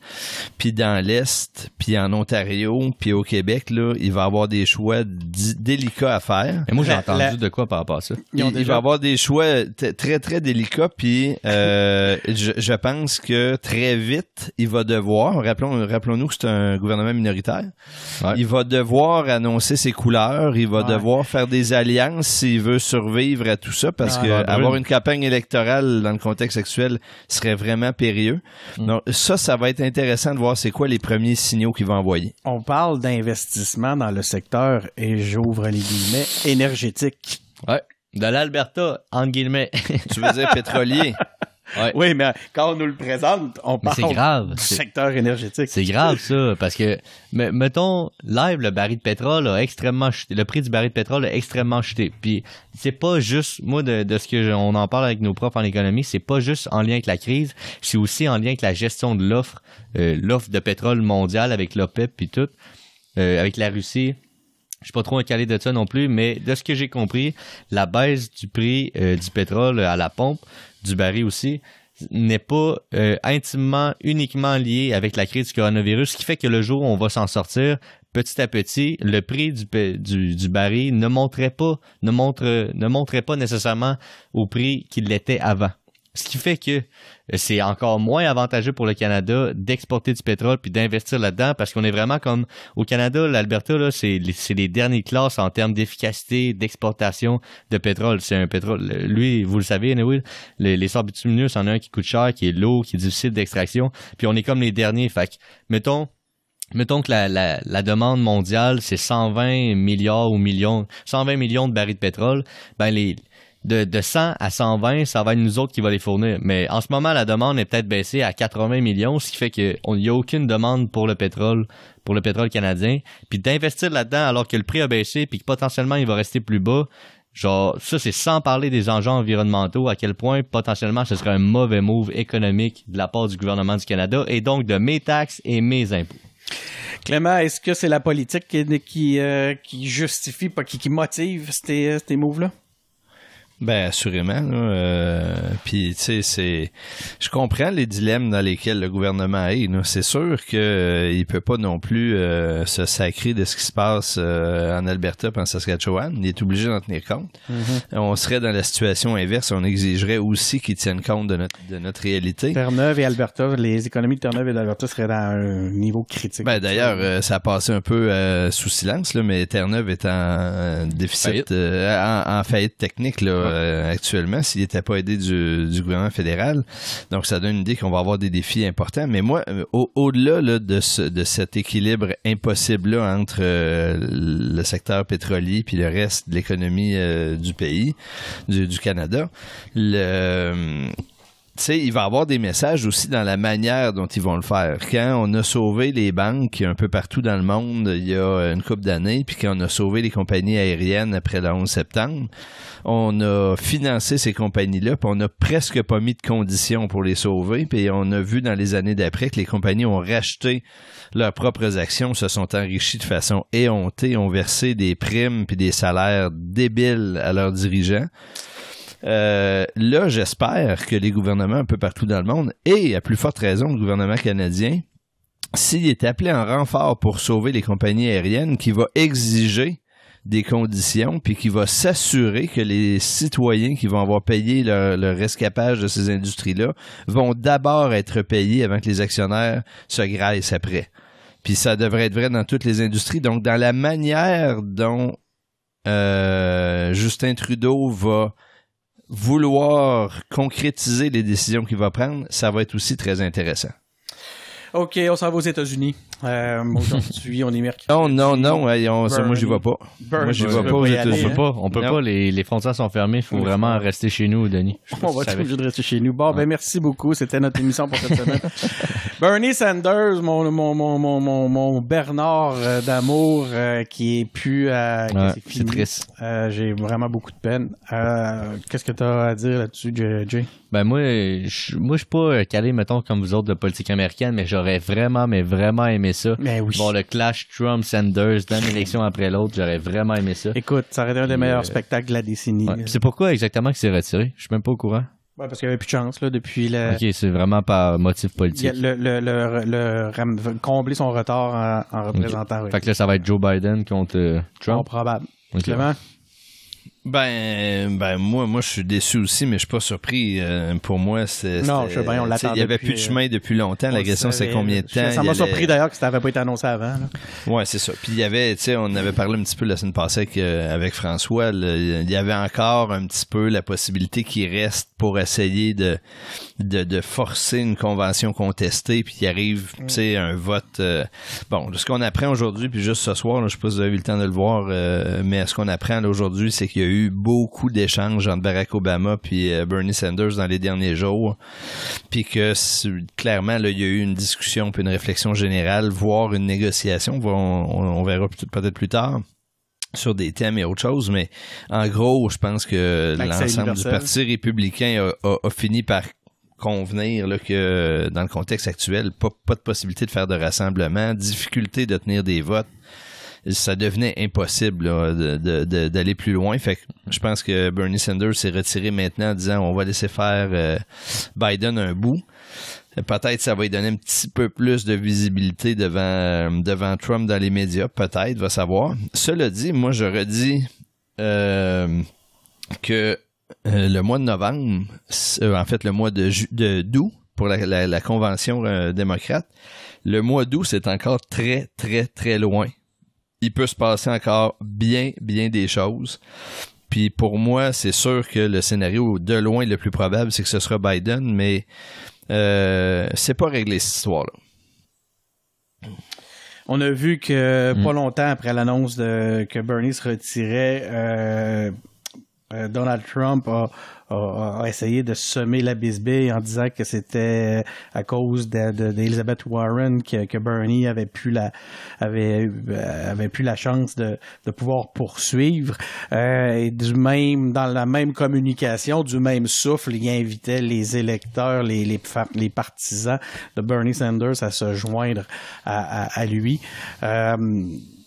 puis dans l'Est, puis en Ontario, puis au Québec, là, il va avoir des choix délicats à faire. Et moi, j'ai entendu de quoi par rapport à ça. il, va avoir des choix très, très délicats, puis euh, je, pense que très vite, il va devoir, rappelons-nous que c'est un gouvernement minoritaire, il va devoir annoncer ses couleurs, il va devoir faire des alliances s'il veut survivre à tout ça, parce qu'avoir ah, que bah, avoir une campagne électorale dans le contexte actuel serait vraiment périlleux. Donc, mm. ça, ça va être intéressant de voir c'est quoi les premiers signaux qu'il va envoyer. On parle d'investissement dans le secteur, et j'ouvre les guillemets, énergétique. Ouais. De l'Alberta, en guillemets. tu veux dire pétrolier. Ouais. Oui, mais quand on nous le présente, on parle du secteur énergétique. C'est grave ça, parce que mettons live le baril de pétrole a extrêmement chuté, le prix du baril de pétrole a extrêmement chuté. Puis c'est pas juste moi de, ce que on en parle avec nos profs en économie, c'est pas juste en lien avec la crise, c'est aussi en lien avec la gestion de l'offre, euh, l'offre de pétrole mondiale avec l'OPEP puis tout, euh, avec la Russie. Je suis pas trop calé de ça non plus, mais de ce que j'ai compris, la baisse du prix euh, du pétrole à la pompe, du baril aussi, n'est pas euh, intimement, uniquement lié avec la crise du coronavirus, ce qui fait que le jour où on va s'en sortir, petit à petit, le prix du, du, baril ne monterait pas, ne, montre, ne monterait pas nécessairement au prix qu'il l'était avant. Ce qui fait que euh, c'est encore moins avantageux pour le Canada d'exporter du pétrole puis d'investir là-dedans parce qu'on est vraiment comme au Canada, l'Alberta, là, c'est, les derniers classes en termes d'efficacité d'exportation de pétrole. C'est un pétrole, lui, vous le savez, les, les sorts bitumineux, c'en a un qui coûte cher, qui est lourd, qui est difficile d'extraction. Puis on est comme les derniers. Fait que, mettons, Mettons que la, la, la demande mondiale, c'est 120 milliards ou millions, 120 millions de barils de pétrole. Ben les, de, 100 à 120, ça va être nous autres qui va les fournir. Mais en ce moment, la demande est peut-être baissée à 80 millions, ce qui fait qu'il n'y a aucune demande pour le pétrole, pour le pétrole canadien. Puis d'investir là-dedans alors que le prix a baissé, puis que potentiellement il va rester plus bas, genre, ça c'est sans parler des enjeux environnementaux, à quel point potentiellement ce serait un mauvais move économique de la part du gouvernement du Canada et donc de mes taxes et mes impôts. Clément, est-ce que c'est la politique qui, euh, justifie, qui, qui motive ces, ces moves-là? Ben assurément. Euh, Puis tu sais, c'est, je comprends les dilemmes dans lesquels le gouvernement est. C'est sûr qu'il euh, peut pas non plus euh, se sacrer de ce qui se passe euh, en Alberta, et en Saskatchewan. Il est obligé d'en tenir compte. Mm-hmm. On serait dans la situation inverse. On exigerait aussi qu'ils tiennent compte de notre de notre réalité. Terre-Neuve et Alberta, les économies de Terre-Neuve et d'Alberta seraient dans un niveau critique. Ben d'ailleurs, ça a passé un peu sous silence là, mais Terre-Neuve est en déficit, En, faillite technique là. Euh, actuellement s'il n'était pas aidé du, gouvernement fédéral. Donc, ça donne une idée qu'on va avoir des défis importants. Mais moi, euh, au-delà de, ce, de cet équilibre impossible-là entre euh, le secteur pétrolier puis le reste de l'économie du pays, du, du Canada, le tu sais, il va y avoir des messages aussi dans la manière dont ils vont le faire. Quand on a sauvé les banques un peu partout dans le monde il y a une couple d'années, puis quand on a sauvé les compagnies aériennes après le 11 septembre, on a financé ces compagnies-là, puis on n'a presque pas mis de conditions pour les sauver, puis on a vu dans les années d'après que les compagnies ont racheté leurs propres actions, se sont enrichies de façon éhontée, ont versé des primes puis des salaires débiles à leurs dirigeants. Euh, là, j'espère que les gouvernements un peu partout dans le monde, et à plus forte raison le gouvernement canadien, s'il est appelé en renfort pour sauver les compagnies aériennes, qui va exiger des conditions, puis qui va s'assurer que les citoyens qui vont avoir payé le, rescapage de ces industries-là vont d'abord être payés avant que les actionnaires se graissent après. Puis ça devrait être vrai dans toutes les industries. Donc, dans la manière dont euh, Justin Trudeau va vouloir concrétiser les décisions qu'il va prendre, ça va être aussi très intéressant. OK, on s'en va aux États-Unis. Euh, aujourd'hui, on est mercredi. Oh, non, non, non. moi, je vois pas. moi, je vois pas. Hein? on peut pas. peut pas. Les, les, frontières sont fermées. Il faut vraiment rester chez nous, Denis. On va être obligé de rester chez nous. Bon, ben merci beaucoup. C'était notre émission pour cette semaine. Bernie Sanders, mon, mon, mon, mon, Bernard euh, d'amour euh, qui est pu à. c'est triste. J'ai vraiment beaucoup de peine. Qu'est-ce que tu as à dire là-dessus, Jay? Ben moi, je ne suis pas calé, mettons, comme vous autres de politique américaine, mais j'aurais vraiment, mais vraiment aimé ça. Bon, le clash Trump-Sanders d'une élection après l'autre, j'aurais vraiment aimé ça. Écoute, ça aurait été un des meilleurs euh, spectacles de la décennie. C'est pourquoi exactement qu'il s'est retiré. Je suis même pas au courant. Ouais, parce qu'il n'y avait plus de chance là, depuis le. Ok, c'est vraiment par motif politique. Le, le, le, combler son retard en, représentant. Fait que là, ça va être Joe Biden contre euh, Trump. probable. Okay. Ben, ben moi, moi, je suis déçu aussi, mais je suis pas surpris. Euh, pour moi, c'est non, je on Il y avait plus de euh, chemin depuis longtemps. La question, c'est combien de temps. Ça m'a surpris d'ailleurs que ça n'avait pas été annoncé avant. Ouais, c'est ça. Puis il y avait, tu sais, on avait parlé un petit peu la semaine passée avec, euh, François. il y avait encore un petit peu la possibilité qui reste pour essayer de, de, forcer une convention contestée, puis qu'il arrive, mm. tu sais, un vote. bon, ce qu'on apprend aujourd'hui, puis juste ce soir, je sais pas si vous avez eu le temps de le voir, mais ce qu'on apprend aujourd'hui, c'est qu'il y a eu eu beaucoup d'échanges entre Barack Obama puis euh, Bernie Sanders dans les derniers jours, puis que clairement il y a eu une discussion puis une réflexion générale, voire une négociation, on, verra peut-être plus tard sur des thèmes et autre chose, mais en gros, je pense que l'ensemble du Parti républicain a, fini par convenir que dans le contexte actuel, pas, de possibilité de faire de rassemblement, difficulté de tenir des votes, ça devenait impossible d'aller plus loin. Fait que je pense que Bernie Sanders s'est retiré maintenant en disant on va laisser faire euh, Biden un bout. Peut-être ça va lui donner un petit peu plus de visibilité devant, euh, devant Trump dans les médias, peut-être, va savoir. Cela dit, moi je redis euh, que le mois de novembre, en fait le mois de d'août, pour la, convention démocrate. Le mois d'août, c'est encore très, très, très loin il peut se passer encore bien, bien des choses. Puis pour moi, c'est sûr que le scénario de loin le plus probable, c'est que ce sera Biden, mais euh, c'est pas réglé cette histoire-là. On a vu que hmm. pas longtemps après l'annonce que Bernie se retirait, euh, euh, Donald Trump a a, essayé de semer la bisbille en disant que c'était euh, à cause d'Elizabeth Warren que, Bernie avait pu la, avait, euh, avait pu la chance de, de pouvoir poursuivre. Euh, et du même, dans la même communication, du même souffle, il invitait les électeurs, les, les, les partisans de Bernie Sanders à se joindre à, à, lui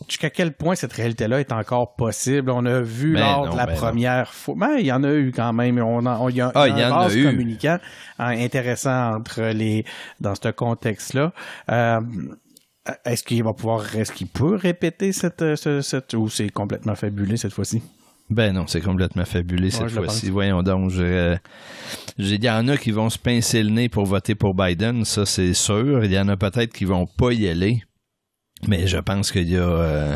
jusqu'à quel point cette réalité-là est encore possible. On a vu ben lors de la ben première fois. Ben, il y en a eu quand même. On, ah, y a, un en communiquant hein, intéressant entre les dans ce contexte-là. Euh, est-ce qu'il va pouvoir, est-ce qu'il peut répéter cette, ou c'est complètement fabulé cette fois-ci? Ben non, c'est complètement fabulé cette fois-ci. Voyons donc, j'ai euh, il y en a qui vont se pincer le nez pour voter pour Biden, ça c'est sûr. Il y en a peut-être qui vont pas y aller. Mais je pense qu'il y a, euh,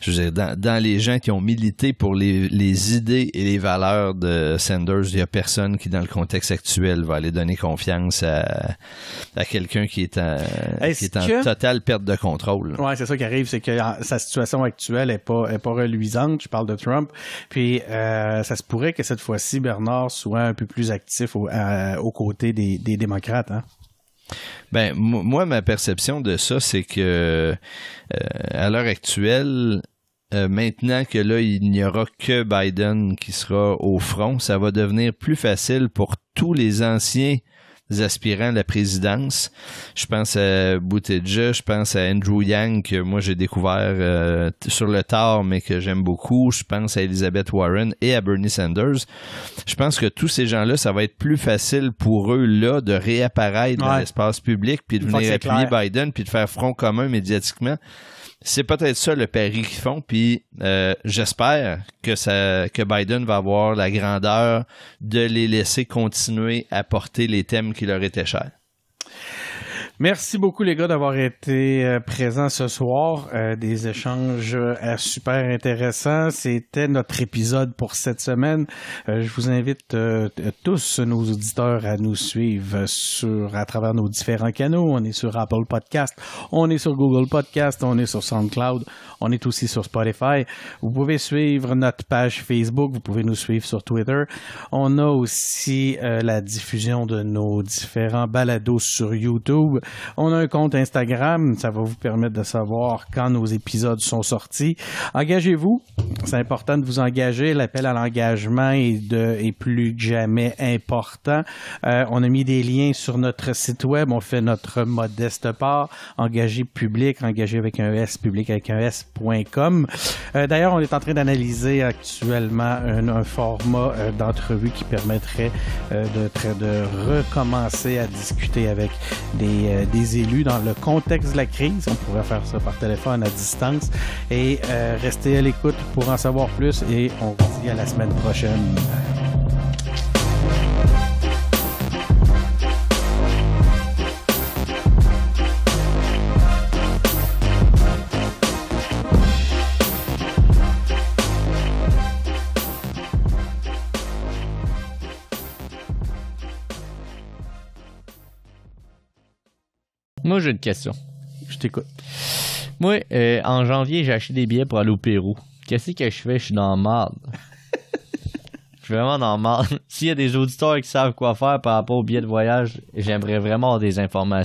je veux dire, dans, les gens qui ont milité pour les, les, idées et les valeurs de Sanders, il y a personne qui, dans le contexte actuel, va aller donner confiance à, à quelqu'un qui est en, qui est en totale perte de contrôle. Oui, c'est ça qui arrive, c'est que sa situation actuelle n'est pas, est pas reluisante. Je parle de Trump. Puis, euh, ça se pourrait que cette fois-ci, Bernard soit un peu plus actif au, euh, aux côtés des, des démocrates. Hein? Ben, moi, ma perception de ça, c'est que euh, à l'heure actuelle, euh, maintenant que là, il n'y aura que Biden qui sera au front, ça va devenir plus facile pour tous les anciens aspirants à la présidence. Je pense à Buttigieg, je pense à Andrew Yang que moi j'ai découvert euh, sur le tard mais que j'aime beaucoup. Je pense à Elizabeth Warren et à Bernie Sanders. Je pense que tous ces gens-là, ça va être plus facile pour eux là de réapparaître dans l'espace public puis de venir appuyer Biden puis de faire front commun médiatiquement c'est peut-être ça le pari qu'ils font. Puis euh, j'espère que ça, que Biden va avoir la grandeur de les laisser continuer à porter les thèmes qui leur était cher. Merci beaucoup, les gars, d'avoir été euh, présents ce soir. Euh, des échanges euh, super intéressants. C'était notre épisode pour cette semaine. je vous invite tous nos auditeurs à nous suivre sur à travers nos différents canaux. On est sur Apple Podcast, on est sur Google Podcast, on est sur SoundCloud, on est aussi sur Spotify. Vous pouvez suivre notre page Facebook, vous pouvez nous suivre sur Twitter. On a aussi la diffusion de nos différents balados sur YouTube. On a un compte Instagram, ça va vous permettre de savoir quand nos épisodes sont sortis. Engagez-vous, c'est important de vous engager. L'appel à l'engagement est, plus que jamais important. Euh, on a mis des liens sur notre site web, on fait notre modeste part. Engagé public, engagé avec un S, public avec un S.com. Euh, d'ailleurs, on est en train d'analyser actuellement un, format euh, d'entrevue qui permettrait de, de recommencer à discuter avec des euh, des, élus dans le contexte de la crise. On pourrait faire ça par téléphone à distance. Et euh, restez à l'écoute pour en savoir plus et on vous dit à la semaine prochaine. Moi, j'ai une question. Je t'écoute. Moi, euh, en janvier, j'ai acheté des billets pour aller au Pérou. Qu'est-ce que je fais? Je suis dans le mal. Je suis vraiment dans le mal. S'il y a des auditeurs qui savent quoi faire par rapport aux billets de voyage, j'aimerais vraiment avoir des informations.